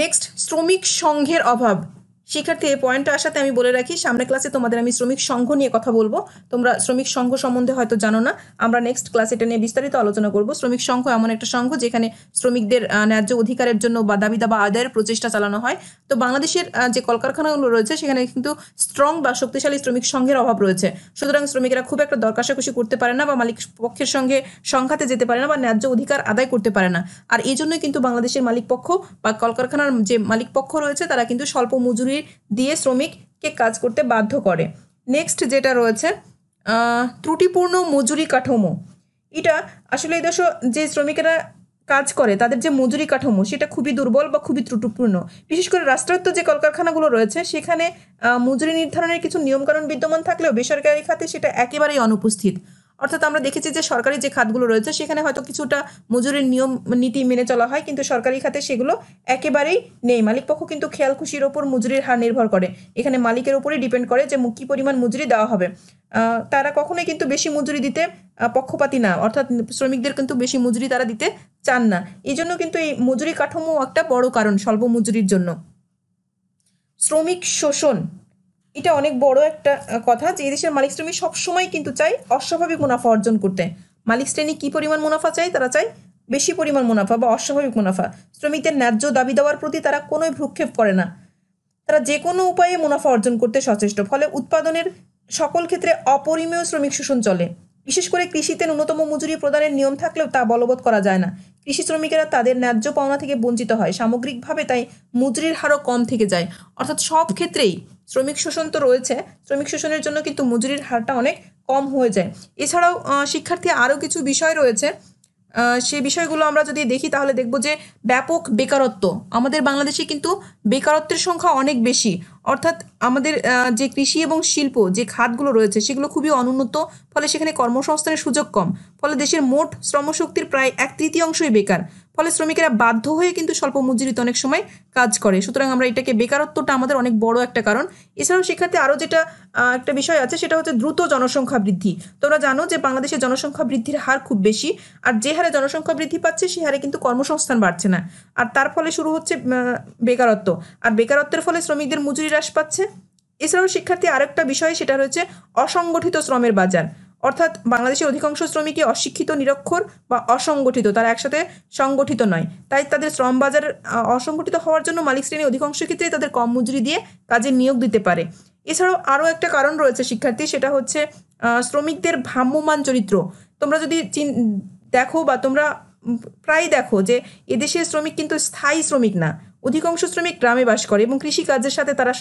নেক্সট শ্রমিক সংঘের অভাব শিক্ষার্থী এই পয়েন্টটা আসাতে আমি বলে রাখি সামনে ক্লাসে তোমাদের আমি শ্রমিক সংঘ নিয়ে কথা বলবো তোমরা শ্রমিক সংঘ সম্বন্ধে হয়তো জানো না আমরা নেক্সট ক্লাসে এটা নিয়ে বিস্তারিত আলোচনা করব শ্রমিক সংঘ এমন একটা সংঘ যেখানে শ্রমিকদের ন্যায্য অধিকারের জন্য বা দাবি দাবা আদায়ের প্রচেষ্টা চালানো হয় তো বাংলাদেশের যে কলকারখানাগুলো রয়েছে সেখানে কিন্তু স্ট্রং বা শক্তিশালী শ্রমিক সংঘের অভাব রয়েছে সুতরাং শ্রমিকেরা খুব একটা দরকাশাকুশি করতে পারে না বা মালিক পক্ষের সঙ্গে সংঘাতে যেতে পারে না বা ন্যায্য অধিকার আদায় করতে পারে না আর এই জন্যই কিন্তু বাংলাদেশের মালিক পক্ষ বা কলকারখানার যে মালিক পক্ষ রয়েছে তারা কিন্তু স্বল্প মজুরি ধুয়ে দিয়ে শ্রমিককে কাজ করতে বাধ্য করে নেক্সট যেটা রয়েছে ত্রুটিপূর্ণ মজুরি কাঠামো এটা আসলে এদেশ যে শ্রমিকেরা কাজ করে তাদের যে মজুরি কাঠামো সেটা খুবই দুর্বল বা খুবই ত্রুটিপূর্ণ বিশেষ করে রাষ্ট্রায়ত্ত যে কলকারখানাগুলো রয়েছে সেখানে মজুরি নির্ধারণের কিছু নিয়মকানুন বিদ্যমান থাকলেও বেসরকারি খাতে সেটা একেবারেই অনুপস্থিত অর্থাৎ আমরা দেখেছি যে সরকারি যে খাতগুলো রয়েছে সেখানে হয়তো কিছুটা মজুরির নিয়ম নীতি মেনে চলা হয় কিন্তু সরকারি খাতে সেগুলো একেবারেই নেই মালিকপক্ষ কিন্তু খেয়াল খুশির ওপর মজুরির হার নির্ভর করে এখানে মালিকের ওপরে ডিপেন্ড করে যে কী পরিমাণ মজুরি দেওয়া হবে তারা কখনোই কিন্তু বেশি মজুরি দিতে পক্ষপাতি না অর্থাৎ শ্রমিকদের কিন্তু বেশি মজুরি তারা দিতে চান না এই জন্য কিন্তু এই মজুরি কাঠামো একটা বড় কারণ স্বল্প মজুরির জন্য শ্রমিক শোষণ এটা অনেক বড় একটা কথা যে এদেশের মালিক শ্রেণী সবসময় কিন্তু চাই অস্বাভাবিক মুনাফা অর্জন করতে মালিক শ্রেণী কী পরিমাণ মুনাফা চাই তারা চায় বেশি পরিমাণ মুনাফা বা অস্বাভাবিক মুনাফা শ্রমিকদের ন্যায্য দাবি দেওয়ার প্রতি তারা কোনো ভ্রুক্ষেপ করে না তারা যে কোনো উপায়ে মুনাফা অর্জন করতে সচেষ্ট ফলে উৎপাদনের সকল ক্ষেত্রে অপরিমেয় শ্রমিক শোষণ চলে বিশেষ করে কৃষিতে ন্যূনতম মজুরি প্রদানের নিয়ম থাকলেও তা বলবৎ করা যায় না কৃষি শ্রমিকেরা তাদের ন্যায্য পাওনা থেকে বঞ্চিত হয় সামগ্রিকভাবে তাই মজুরির হারও কম থেকে যায় অর্থাৎ সব ক্ষেত্রেই শ্রমিক শোষণ তো রয়েছে শ্রমিক শোষণের জন্য কিন্তু মজুরির হারটা অনেক কম হয়ে যায় এছাড়াও শিক্ষার্থী আরও কিছু বিষয় রয়েছে সে বিষয়গুলো আমরা যদি দেখি তাহলে দেখব যে ব্যাপক বেকারত্ব আমাদের বাংলাদেশে কিন্তু বেকারত্বের সংখ্যা অনেক বেশি অর্থাৎ আমাদের যে কৃষি এবং শিল্প যে খাতগুলো রয়েছে সেগুলো খুবই অনুন্নত ফলে সেখানে কর্মসংস্থানের সুযোগ কম ফলে দেশের মোট শ্রমশক্তির প্রায় এক তৃতীয়াংশই বেকার ফলে শ্রমিকেরা বাধ্য হয়ে কিন্তু স্বল্প মজুরিতে অনেক সময় কাজ করে সুতরাং আমরা এটাকে বেকারত্বটা আমাদের অনেক বড় একটা কারণ এছাড়াও শিক্ষার্থী আরও যেটা একটা বিষয় আছে সেটা হচ্ছে দ্রুত জনসংখ্যা বৃদ্ধি তোমরা জানো যে বাংলাদেশে জনসংখ্যা বৃদ্ধির হার খুব বেশি আর যে হারে জনসংখ্যা বৃদ্ধি পাচ্ছে সে হারে কিন্তু কর্মসংস্থান বাড়ছে না আর তার ফলে শুরু হচ্ছে বেকারত্ব আর বেকারত্বের ফলে শ্রমিকদের মজুরি হ্রাস পাচ্ছে এছাড়াও শিক্ষার্থী আরেকটা বিষয় সেটা রয়েছে অসংগঠিত শ্রমের বাজার অর্থাৎ বাংলাদেশের অধিকাংশ শ্রমিকই অশিক্ষিত নিরক্ষর বা অসংগঠিত তারা একসাথে সংগঠিত নয় তাই তাদের শ্রম বাজার অসংগঠিত হওয়ার জন্য মালিক শ্রেণীর অধিকাংশ ক্ষেত্রে তাদের কম মজুরি দিয়ে কাজে নিয়োগ দিতে পারে এছাড়াও আরও একটা কারণ রয়েছে শিক্ষার্থী সেটা হচ্ছে শ্রমিকদের ভ্রাম্যমান চরিত্র তোমরা যদি দেখো বা তোমরা প্রায় দেখো যে এদেশের শ্রমিক কিন্তু স্থায়ী শ্রমিক না অধিকাংশ শ্রমিক গ্রামে বাস করে এবং কৃষিকাজের সাথে তারা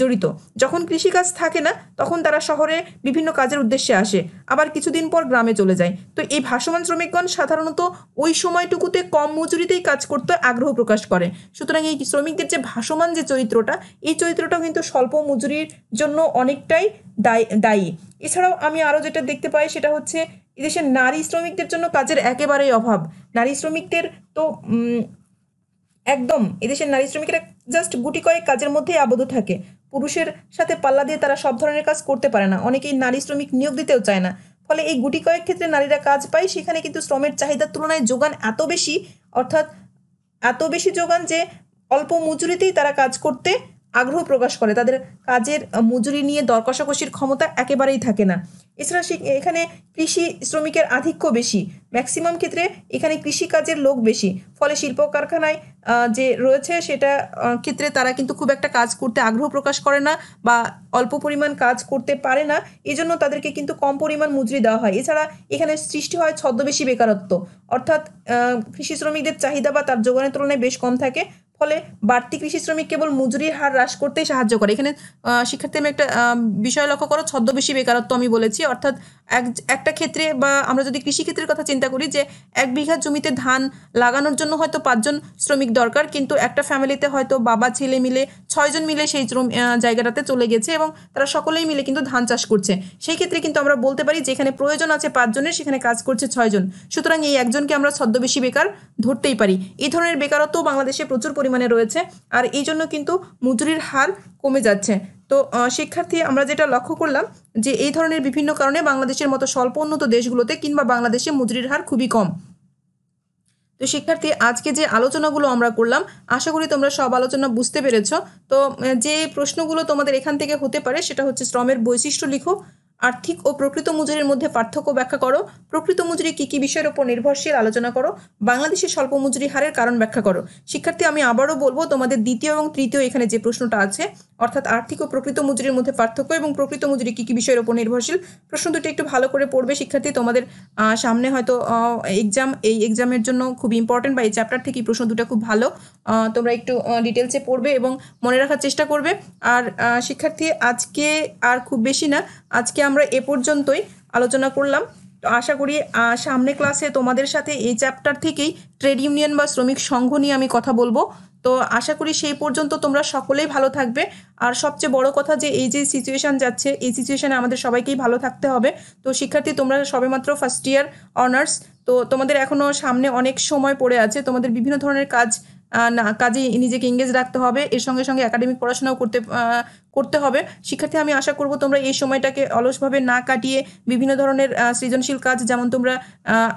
জড়িত যখন কৃষিকাজ থাকে না তখন তারা শহরে বিভিন্ন কাজের উদ্দেশ্যে আসে আবার কিছুদিন পর গ্রামে চলে যায় তো এই ভাসমান শ্রমিকগণ সাধারণত ওই সময়টুকুতে কম মজুরিতেই কাজ করতে আগ্রহ প্রকাশ করে সুতরাং এই শ্রমিকদের যে ভাসমান যে চরিত্রটা এই চরিত্রটাও কিন্তু স্বল্প মজুরির জন্য অনেকটাই দায়ী দায়ী এছাড়াও আমি আরও যেটা দেখতে পাই সেটা হচ্ছে এদেশের নারী শ্রমিকদের জন্য কাজের একেবারেই অভাব নারী শ্রমিকদের তো একদম এদেশের নারী শ্রমিকেরা জাস্ট গুটি কয়েক কাজের মধ্যে আবদ্ধ থাকে পুরুষের সাথে পাল্লা দিয়ে তারা সব ধরনের কাজ করতে পারে না অনেকেই নারী শ্রমিক নিয়োগ দিতেও চায় না ফলে এই গুটি কয়েক ক্ষেত্রে নারীরা কাজ পায় সেখানে কিন্তু শ্রমের চাহিদার তুলনায় যোগান এত বেশি অর্থাৎ এত বেশি যোগান যে অল্প মজুরিতেই তারা কাজ করতে আগ্রহ প্রকাশ করে তাদের কাজের মজুরি নিয়ে দর কষাকষির ক্ষমতা একেবারেই থাকে না এছাড়া এখানে কৃষি শ্রমিকের আধিক্য বেশি ম্যাক্সিমাম ক্ষেত্রে এখানে কৃষিকাজের লোক বেশি ফলে শিল্প কারখানায় যে রয়েছে সেটা ক্ষেত্রে তারা কিন্তু খুব একটা কাজ করতে আগ্রহ প্রকাশ করে না বা অল্প পরিমাণ কাজ করতে পারে না এজন্য তাদেরকে কিন্তু কম পরিমাণ মজুরি দেওয়া হয় এছাড়া এখানে সৃষ্টি হয় ছদ্মবেশী বেকারত্ব অর্থাৎ কৃষি শ্রমিকদের চাহিদা বা তার যোগানের তুলনায় বেশ কম থাকে ফলে বাড়তি কৃষি শ্রমিক কেবল মজুরির হার হ্রাস করতেই সাহায্য করে এখানে শিক্ষার্থী আমি একটা বিষয় লক্ষ্য করো ছদ্মবেশী বেকারত্ব আমি বলেছি অর্থাৎ এক একটা ক্ষেত্রে বা আমরা যদি কৃষিক্ষেত্রের কথা চিন্তা করি যে এক বিঘা জমিতে ধান লাগানোর জন্য হয়তো পাঁচজন শ্রমিক দরকার কিন্তু একটা ফ্যামিলিতে হয়তো বাবা ছেলে মিলে ছয়জন মিলে সেই শ্রম জায়গাটাতে চলে গেছে এবং তারা সকলেই মিলে কিন্তু ধান চাষ করছে সেই ক্ষেত্রে কিন্তু আমরা বলতে পারি যেখানে প্রয়োজন আছে পাঁচজনের সেখানে কাজ করছে ছয়জন সুতরাং এই একজনকে আমরা ছদ্মবেশী বেকার ধরতেই পারি এই ধরনের বেকারত্ব বাংলাদেশে প্রচুর পরিমাণে রয়েছে আর এই জন্য কিন্তু মজুরির হার কমে যাচ্ছে তো শিক্ষার্থী আমরা যেটা লক্ষ্য করলাম যে এই ধরনের বিভিন্ন কারণে বাংলাদেশের মতো স্বল্প উন্নত দেশগুলোতে কিংবা বাংলাদেশে মুদ্রির হার খুবই কম তো শিক্ষার্থী আজকে যে আলোচনাগুলো আমরা করলাম আশা করি তোমরা সব আলোচনা বুঝতে পেরেছ তো যে প্রশ্নগুলো তোমাদের এখান থেকে হতে পারে সেটা হচ্ছে শ্রমের বৈশিষ্ট্য লিখো আর্থিক ও প্রকৃত মজুরির মধ্যে পার্থক্য ব্যাখ্যা করো প্রকৃত মজুরি কী কী বিষয়ের ওপর নির্ভরশীল আলোচনা করো বাংলাদেশের স্বল্প মজুরি হারের কারণ ব্যাখ্যা করো শিক্ষার্থী আমি আবারও বলবো তোমাদের দ্বিতীয় এবং তৃতীয় এখানে যে প্রশ্নটা আছে অর্থাৎ আর্থিক ও প্রকৃত মজুরির মধ্যে পার্থক্য এবং প্রকৃত মজুরি কী কী বিষয়ের ওপর নির্ভরশীল প্রশ্ন দুটি একটু ভালো করে পড়বে শিক্ষার্থী তোমাদের সামনে হয়তো এক্সাম এই এক্সামের জন্য খুব ইম্পর্টেন্ট বা এই চ্যাপ্টার থেকে প্রশ্ন দুটো খুব ভালো তোমরা একটু ডিটেলসে পড়বে এবং মনে রাখার চেষ্টা করবে আর শিক্ষার্থী আজকে আর খুব বেশি না আজকে আমরা এ পর্যন্তই আলোচনা করলাম তো আশা করি সামনে ক্লাসে তোমাদের সাথে এই চ্যাপ্টার থেকেই ট্রেড ইউনিয়ন বা শ্রমিক সংঘ নিয়ে আমি কথা বলবো তো আশা করি সেই পর্যন্ত তোমরা সকলেই ভালো থাকবে আর সবচেয়ে বড় কথা যে এই যে সিচুয়েশান যাচ্ছে এই সিচুয়েশানে আমাদের সবাইকেই ভালো থাকতে হবে তো শিক্ষার্থী তোমরা সবেমাত্র ফার্স্ট ইয়ার অনার্স তো তোমাদের এখনও সামনে অনেক সময় পড়ে আছে তোমাদের বিভিন্ন ধরনের কাজ না কাজে নিজেকে এঙ্গেজ রাখতে হবে এর সঙ্গে সঙ্গে একাডেমিক পড়াশোনাও করতে করতে হবে শিক্ষার্থী আমি আশা করব তোমরা এই সময়টাকে অলসভাবে না কাটিয়ে বিভিন্ন ধরনের সৃজনশীল কাজ যেমন তোমরা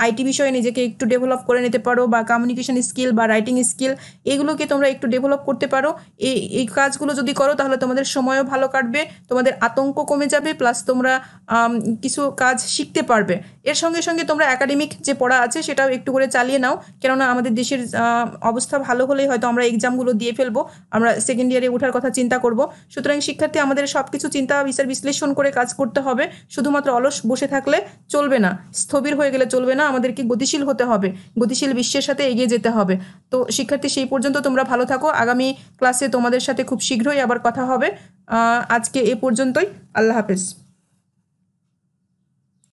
আইটি বিষয়ে নিজেকে একটু ডেভেলপ করে নিতে পারো বা কমিউনিকেশন স্কিল বা রাইটিং স্কিল এগুলোকে তোমরা একটু ডেভেলপ করতে পারো এই এই কাজগুলো যদি করো তাহলে তোমাদের সময়ও ভালো কাটবে তোমাদের আতঙ্ক কমে যাবে প্লাস তোমরা কিছু কাজ শিখতে পারবে এর সঙ্গে সঙ্গে তোমরা একাডেমিক যে পড়া আছে সেটাও একটু করে চালিয়ে নাও কেননা আমাদের দেশের অবস্থা ভালো হলেই হয়তো আমরা এক্সামগুলো দিয়ে ফেলবো আমরা সেকেন্ড ইয়ারে ওঠার কথা চিন্তা করব সুতরাং শিক্ষার্থী আমাদের সব কিছু চিন্তা বিচার বিশ্লেষণ করে কাজ করতে হবে শুধুমাত্র অলস বসে থাকলে চলবে না স্থবির হয়ে গেলে চলবে না আমাদেরকে গতিশীল হতে হবে গতিশীল বিশ্বের সাথে এগিয়ে যেতে হবে তো শিক্ষার্থী সেই পর্যন্ত তোমরা ভালো থাকো আগামী ক্লাসে তোমাদের সাথে খুব শীঘ্রই আবার কথা হবে আজকে এ পর্যন্তই আল্লাহ হাফেজ